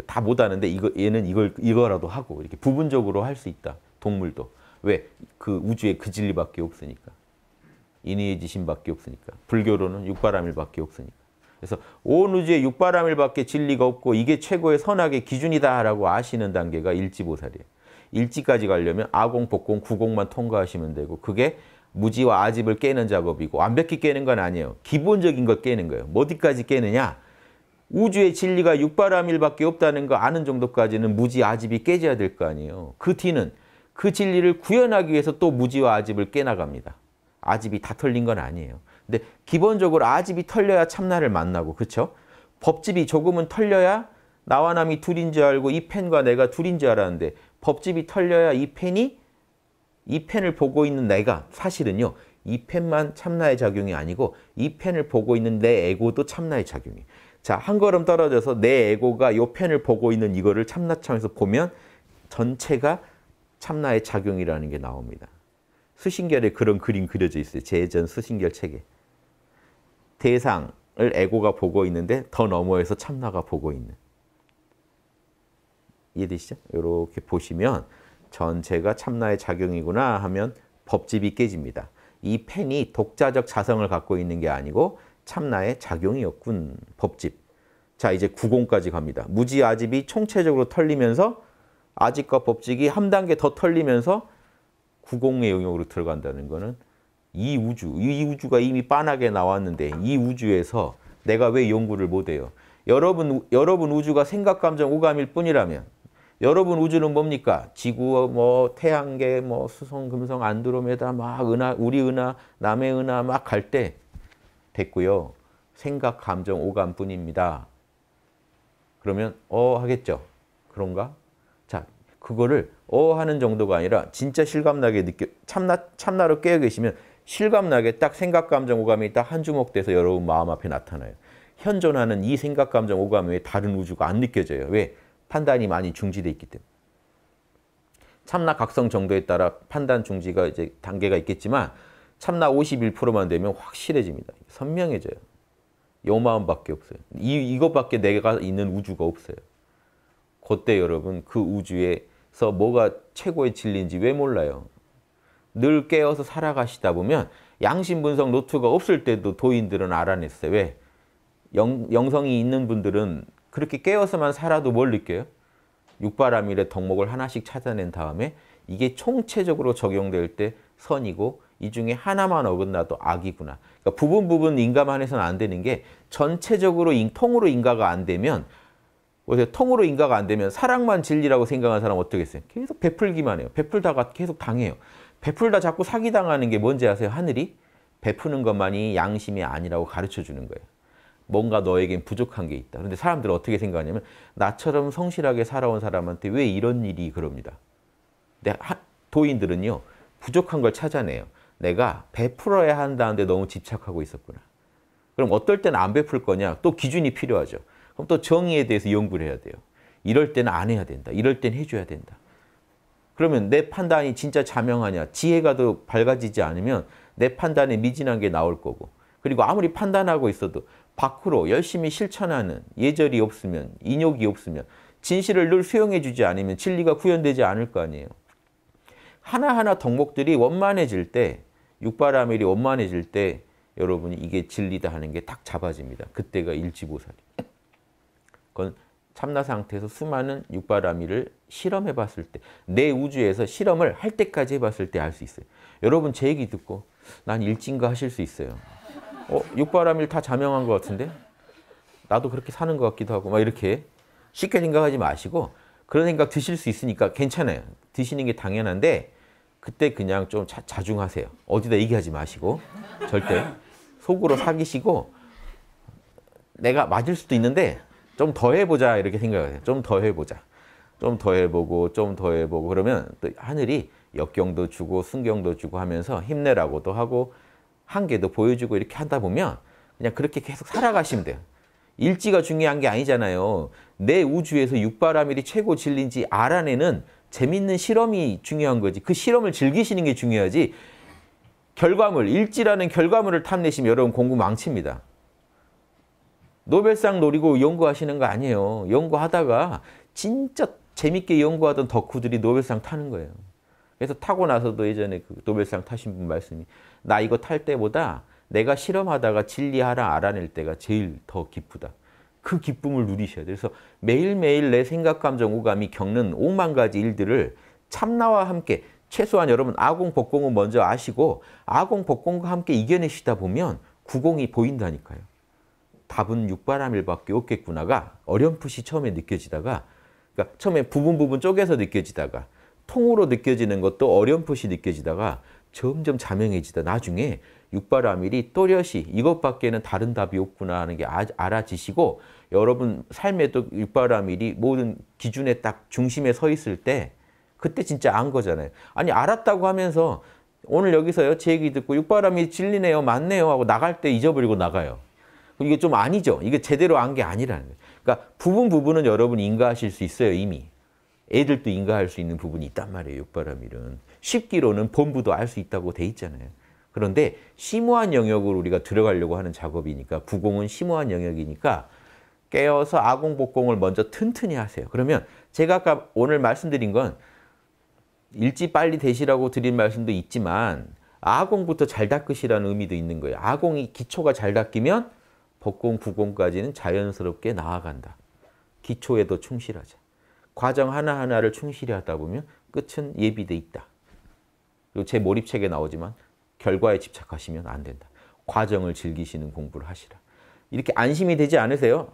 다 못하는데 이거 얘는 이걸 이거라도 하고 이렇게 부분적으로 할 수 있다. 동물도. 왜? 그 우주에 그 진리밖에 없으니까. 인의의 신밖에 없으니까. 불교로는 육바라밀밖에 없으니까. 그래서 온 우주에 육바라밀밖에 진리가 없고 이게 최고의 선악의 기준이다라고 아시는 단계가 일지보살이에요. 일찍까지 가려면 아공, 복공, 구공만 통과하시면 되고 그게 무지와 아집을 깨는 작업이고 완벽히 깨는 건 아니에요. 기본적인 걸 깨는 거예요. 어디까지 깨느냐? 우주의 진리가 육바라밀밖에 없다는 거 아는 정도까지는 무지 아집이 깨져야 될 거 아니에요. 그 뒤는 그 진리를 구현하기 위해서 또 무지와 아집을 깨나갑니다. 아집이 다 털린 건 아니에요. 근데 기본적으로 아집이 털려야 참나를 만나고 그렇죠? 법집이 조금은 털려야 나와 남이 둘인 줄 알고 이 펜과 내가 둘인 줄 알았는데 법집이 털려야 이 펜이 이 펜을 보고 있는 내가 사실은요. 이 펜만 참나의 작용이 아니고 이 펜을 보고 있는 내 에고도 참나의 작용이. 자, 한 걸음 떨어져서 내 에고가 요 펜을 보고 있는 이거를 참나참에서 보면 전체가 참나의 작용이라는 게 나옵니다. 수신결에 그런 그림 그려져 있어요. 제전 수신결 책에. 대상을 에고가 보고 있는데 더 너머에서 참나가 보고 있는. 이해되시죠? 이렇게 보시면 전체가 참나의 작용이구나 하면 법집이 깨집니다. 이 펜이 독자적 자성을 갖고 있는 게 아니고 참나의 작용이었군. 법집. 자 이제 구공까지 갑니다. 무지아집이 총체적으로 털리면서 아집과 법직이 한 단계 더 털리면서 구공의 영역으로 들어간다는 거는 이 우주, 이 우주가 이미 빤하게 나왔는데 이 우주에서 내가 왜 연구를 못해요? 여러분, 여러분 우주가 생각, 감정, 오감일 뿐이라면 여러분 우주는 뭡니까? 지구, 뭐 태양계, 뭐 수성, 금성, 안드로메다 막 은하, 우리 은하, 남의 은하 막 갈 때 됐고요. 생각, 감정, 오감뿐입니다. 그러면 어 하겠죠. 그런가? 자, 그거를 어 하는 정도가 아니라 진짜 실감나게 느껴 참나 참나로 깨어 계시면 실감나게 딱 생각, 감정, 오감이 딱 한 주먹 돼서 여러분 마음 앞에 나타나요. 현존하는 이 생각, 감정, 오감에 다른 우주가 안 느껴져요. 왜? 판단이 많이 중지돼 있기 때문에 참나 각성 정도에 따라 판단 중지가 이제 단계가 있겠지만 참나 51%만 되면 확실해집니다. 선명해져요. 요 마음밖에 없어요. 이, 이것밖에 내가 있는 우주가 없어요. 그때 여러분 그 우주에서 뭐가 최고의 진리인지 왜 몰라요? 늘 깨어서 살아가시다 보면 양심 분석 노트가 없을 때도 도인들은 알아냈어요. 왜? 영, 영성이 있는 분들은 그렇게 깨어서만 살아도 뭘 느껴요? 육바람일의 덕목을 하나씩 찾아낸 다음에 이게 총체적으로 적용될 때 선이고 이 중에 하나만 어긋나도 악이구나. 그러니까 부분 부분 인가만 해서는 안 되는 게 전체적으로 인, 통으로 인가가 안 되면 어제 통으로 인가가 안 되면 사랑만 진리라고 생각하는 사람 어떻겠어요? 계속 베풀기만 해요. 베풀다가 계속 당해요. 베풀다 자꾸 사기당하는 게 뭔지 아세요? 하늘이 베푸는 것만이 양심이 아니라고 가르쳐 주는 거예요. 뭔가 너에겐 부족한 게 있다. 그런데 사람들은 어떻게 생각하냐면 나처럼 성실하게 살아온 사람한테 왜 이런 일이 그럽니다. 도인들은요. 부족한 걸 찾아내요. 내가 베풀어야 한다는데 너무 집착하고 있었구나. 그럼 어떨 때는 안 베풀 거냐? 또 기준이 필요하죠. 그럼 또 정의에 대해서 연구를 해야 돼요. 이럴 때는 안 해야 된다. 이럴 때는 해줘야 된다. 그러면 내 판단이 진짜 자명하냐? 지혜가 더 밝아지지 않으면 내 판단에 미진한 게 나올 거고 그리고 아무리 판단하고 있어도 밖으로 열심히 실천하는 예절이 없으면 인욕이 없으면 진실을 늘 수용해 주지 않으면 진리가 구현되지 않을 거 아니에요. 하나하나 덕목들이 원만해질 때 육바라밀이 원만해질 때 여러분이 이게 진리다 하는 게 딱 잡아집니다. 그때가 일지보살이. 그건 참나 상태에서 수많은 육바라밀을 실험해 봤을 때 내 우주에서 실험을 할 때까지 해 봤을 때 알 수 있어요. 여러분 제 얘기 듣고 난 일진가 하실 수 있어요. 어, 육바람일 다 자명한 것 같은데? 나도 그렇게 사는 것 같기도 하고 막 이렇게 쉽게 생각하지 마시고 그런 생각 드실 수 있으니까 괜찮아요. 드시는 게 당연한데 그때 그냥 좀 자, 자중하세요. 어디다 얘기하지 마시고 절대 속으로 사귀시고 내가 맞을 수도 있는데 좀 더 해보자 이렇게 생각하세요. 좀 더 해보자. 좀 더 해보고 좀 더 해보고 그러면 또 하늘이 역경도 주고 순경도 주고 하면서 힘내라고도 하고 한계도 보여주고 이렇게 한다 보면 그냥 그렇게 계속 살아가시면 돼요. 일지가 중요한 게 아니잖아요. 내 우주에서 육바라밀이 최고 진리인지 알아내는 재밌는 실험이 중요한 거지. 그 실험을 즐기시는 게 중요하지. 결과물, 일지라는 결과물을 탐내시면 여러분 공부 망칩니다. 노벨상 노리고 연구하시는 거 아니에요. 연구하다가 진짜 재밌게 연구하던 덕후들이 노벨상 타는 거예요. 그래서 타고 나서도 예전에 그 노벨상 타신 분 말씀이 나 이거 탈 때보다 내가 실험하다가 진리 하라 알아낼 때가 제일 더 기쁘다. 그 기쁨을 누리셔야 돼요. 그래서 매일매일 내 생각, 감정, 오감이 겪는 5만 가지 일들을 참나와 함께 최소한 여러분 아공, 복공은 먼저 아시고 아공, 복공과 함께 이겨내시다 보면 구공이 보인다니까요. 답은 육바람일밖에 없겠구나가 어렴풋이 처음에 느껴지다가 그러니까 처음에 부분 부분 쪼개서 느껴지다가 통으로 느껴지는 것도 어렴풋이 느껴지다가 점점 자명해지다 나중에 육바라밀이 또렷이 이것밖에는 다른 답이 없구나 하는 게 아, 알아지시고 여러분 삶에도 육바라밀이 모든 기준에 딱 중심에 서 있을 때 그때 진짜 안 거잖아요. 아니 알았다고 하면서 오늘 여기서요 제 얘기 듣고 육바람이 진리네요 맞네요 하고 나갈 때 잊어버리고 나가요. 이게 좀 아니죠. 이게 제대로 안 게 아니라는 거예요. 그러니까 부분 부분은 여러분 인가하실 수 있어요 이미. 애들도 인가할 수 있는 부분이 있단 말이에요 육바라밀은 쉽기로는 본부도 알 수 있다고 돼 있잖아요. 그런데 심오한 영역으로 우리가 들어가려고 하는 작업이니까 부공은 심오한 영역이니까 깨어서 아공, 복공을 먼저 튼튼히 하세요. 그러면 제가 아까 오늘 말씀드린 건일찍 빨리 되시라고 드린 말씀도 있지만 아공부터 잘 닦으시라는 의미도 있는 거예요. 아공이 기초가 잘 닦이면 복공, 부공까지는 자연스럽게 나아간다. 기초에 도 충실하자. 과정 하나하나를 충실히 하다 보면 끝은 예비돼 있다. 그리고 제 몰입책에 나오지만 결과에 집착하시면 안 된다. 과정을 즐기시는 공부를 하시라. 이렇게 안심이 되지 않으세요?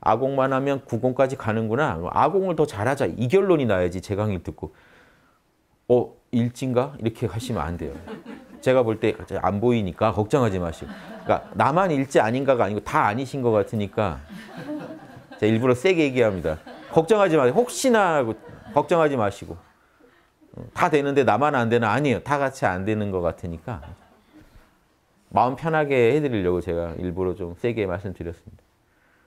아공만 하면 구공까지 가는구나. 아공을 더 잘하자. 이 결론이 나야지 제 강의를 듣고 어? 일진가? 이렇게 하시면 안 돼요. 제가 볼 때 안 보이니까 걱정하지 마시고. 그러니까 나만 일지 아닌가가 아니고 다 아니신 것 같으니까 제가 일부러 세게 얘기합니다. 걱정하지 마세요. 혹시나 하고 걱정하지 마시고 다 되는데 나만 안 되나? 아니에요. 다 같이 안 되는 것 같으니까 마음 편하게 해드리려고 제가 일부러 좀 세게 말씀드렸습니다.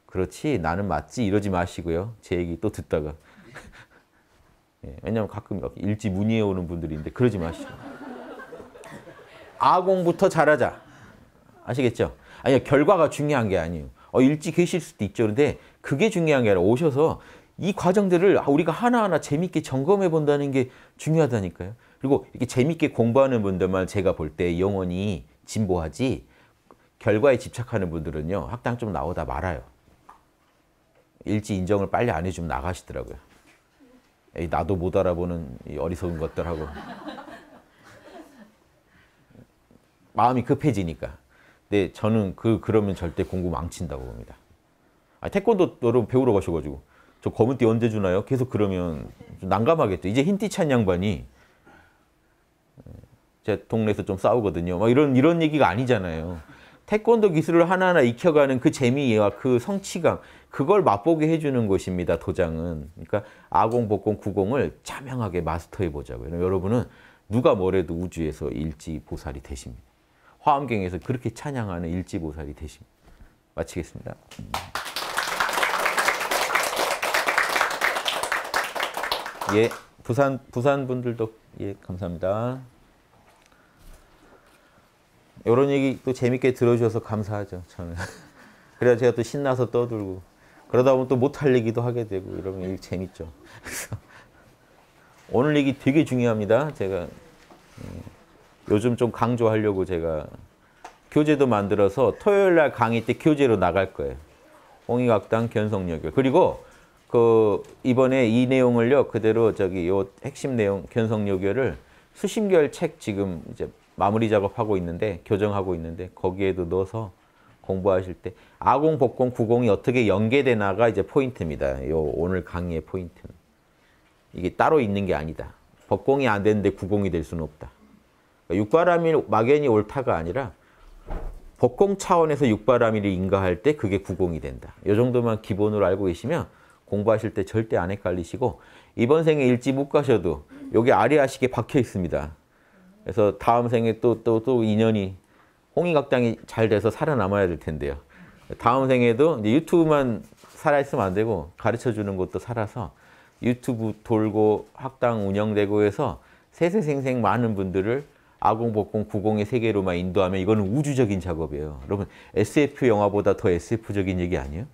그렇지 나는 맞지 이러지 마시고요. 제 얘기 또 듣다가 예, 왜냐면 가끔 일지 문의해 오는 분들이 있는데 그러지 마시고 아공부터 잘하자 아시겠죠? 아니 결과가 중요한 게 아니에요. 어, 일찍 계실 수도 있죠. 그런데 그게 중요한 게 아니라 오셔서 이 과정들을 아, 우리가 하나하나 재밌게 점검해 본다는 게 중요하다니까요. 그리고 이렇게 재밌게 공부하는 분들만 제가 볼 때 영원히 진보하지 결과에 집착하는 분들은요. 학당 좀 나오다 말아요. 일지 인정을 빨리 안 해주면 나가시더라고요. 에이, 나도 못 알아보는 어리석은 것들하고 마음이 급해지니까. 근데 저는 그 그러면 절대 공부 망친다고 봅니다. 아, 태권도 여러분 배우러 가셔가지고 저 검은띠 언제 주나요? 계속 그러면 난감하겠죠. 이제 흰띠 찬 양반이 예, 제 동네에서 좀 싸우거든요. 막 이런 이런 얘기가 아니잖아요. 태권도 기술을 하나하나 익혀가는 그 재미와 그 성취감 그걸 맛보게 해주는 것입니다. 도장은 그러니까 아공, 복공, 구공을 자명하게 마스터해 보자고요. 여러분은 누가 뭐래도 우주에서 일지보살이 되십니다. 화엄경에서 그렇게 찬양하는 일지보살이 되십니다. 마치겠습니다. 예, 부산 부산 분들도 예, 감사합니다. 이런 얘기 또 재밌게 들어주셔서 감사하죠. 저는 그래야 제가 또 신나서 떠들고 그러다 보면 또 못할 얘기도 하게 되고 이러면 재밌죠. 오늘 얘기 되게 중요합니다. 제가 예, 요즘 좀 강조하려고 제가 교재도 만들어서 토요일 날 강의 때 교재로 나갈 거예요. 홍익학당 견성여교 그리고 그 이번에 이 내용을요 그대로 저기 요 핵심 내용 견성 요결을 수심결 책 지금 이제 마무리 작업하고 있는데 교정하고 있는데 거기에도 넣어서 공부하실 때 아공 복공 구공이 어떻게 연계되나가 이제 포인트입니다. 요 오늘 강의의 포인트는 이게 따로 있는 게 아니다. 복공이안 되는데 구공이 될 수는 없다. 그러니까 육바람이 막연히 옳다가 아니라 복공 차원에서 육바람이 인가할 때 그게 구공이 된다. 요 정도만 기본으로 알고 계시면 공부하실 때 절대 안 헷갈리시고 이번 생에 일찍 못 가셔도 여기 아리아식에 박혀 있습니다. 그래서 다음 생에 또 또 또 인연이 홍익학당이 잘 돼서 살아남아야 될 텐데요. 다음 생에도 이제 유튜브만 살아있으면 안 되고 가르쳐주는 것도 살아서 유튜브 돌고 학당 운영되고 해서 세세생생 많은 분들을 아공, 복공, 구공의 세계로만 인도하면 이거는 우주적인 작업이에요. 여러분 SF 영화보다 더 SF적인 얘기 아니에요?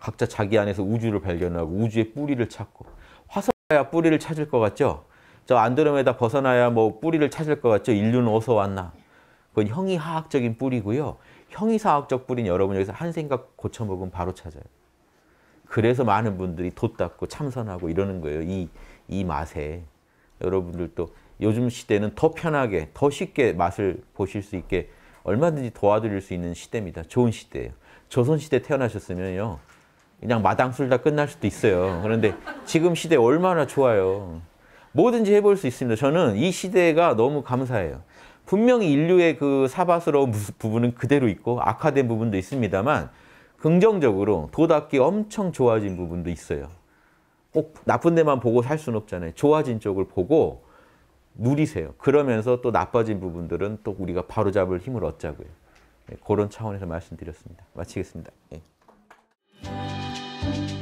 각자 자기 안에서 우주를 발견하고 우주의 뿌리를 찾고 화석가야 뿌리를 찾을 것 같죠? 저 안드로메다 벗어나야 뭐 뿌리를 찾을 것 같죠? 인류는 어디서 왔나? 그건 형이화학적인 뿌리고요. 형이사학적 뿌리는 여러분 여기서 한 생각 고쳐먹으면 바로 찾아요. 그래서 많은 분들이 돗닦고 참선하고 이러는 거예요. 이, 이 맛에. 여러분들도 요즘 시대는 더 편하게, 더 쉽게 맛을 보실 수 있게 얼마든지 도와드릴 수 있는 시대입니다. 좋은 시대예요. 조선시대 태어나셨으면요. 그냥 마당 쓸다 끝날 수도 있어요. 그런데 지금 시대 얼마나 좋아요. 뭐든지 해볼 수 있습니다. 저는 이 시대가 너무 감사해요. 분명히 인류의 그 사바스러운 부분은 그대로 있고 악화된 부분도 있습니다만 긍정적으로 도답기 엄청 좋아진 부분도 있어요. 꼭 나쁜 데만 보고 살 수는 없잖아요. 좋아진 쪽을 보고 누리세요. 그러면서 또 나빠진 부분들은 또 우리가 바로잡을 힘을 얻자고요. 네, 그런 차원에서 말씀드렸습니다. 마치겠습니다. 네. you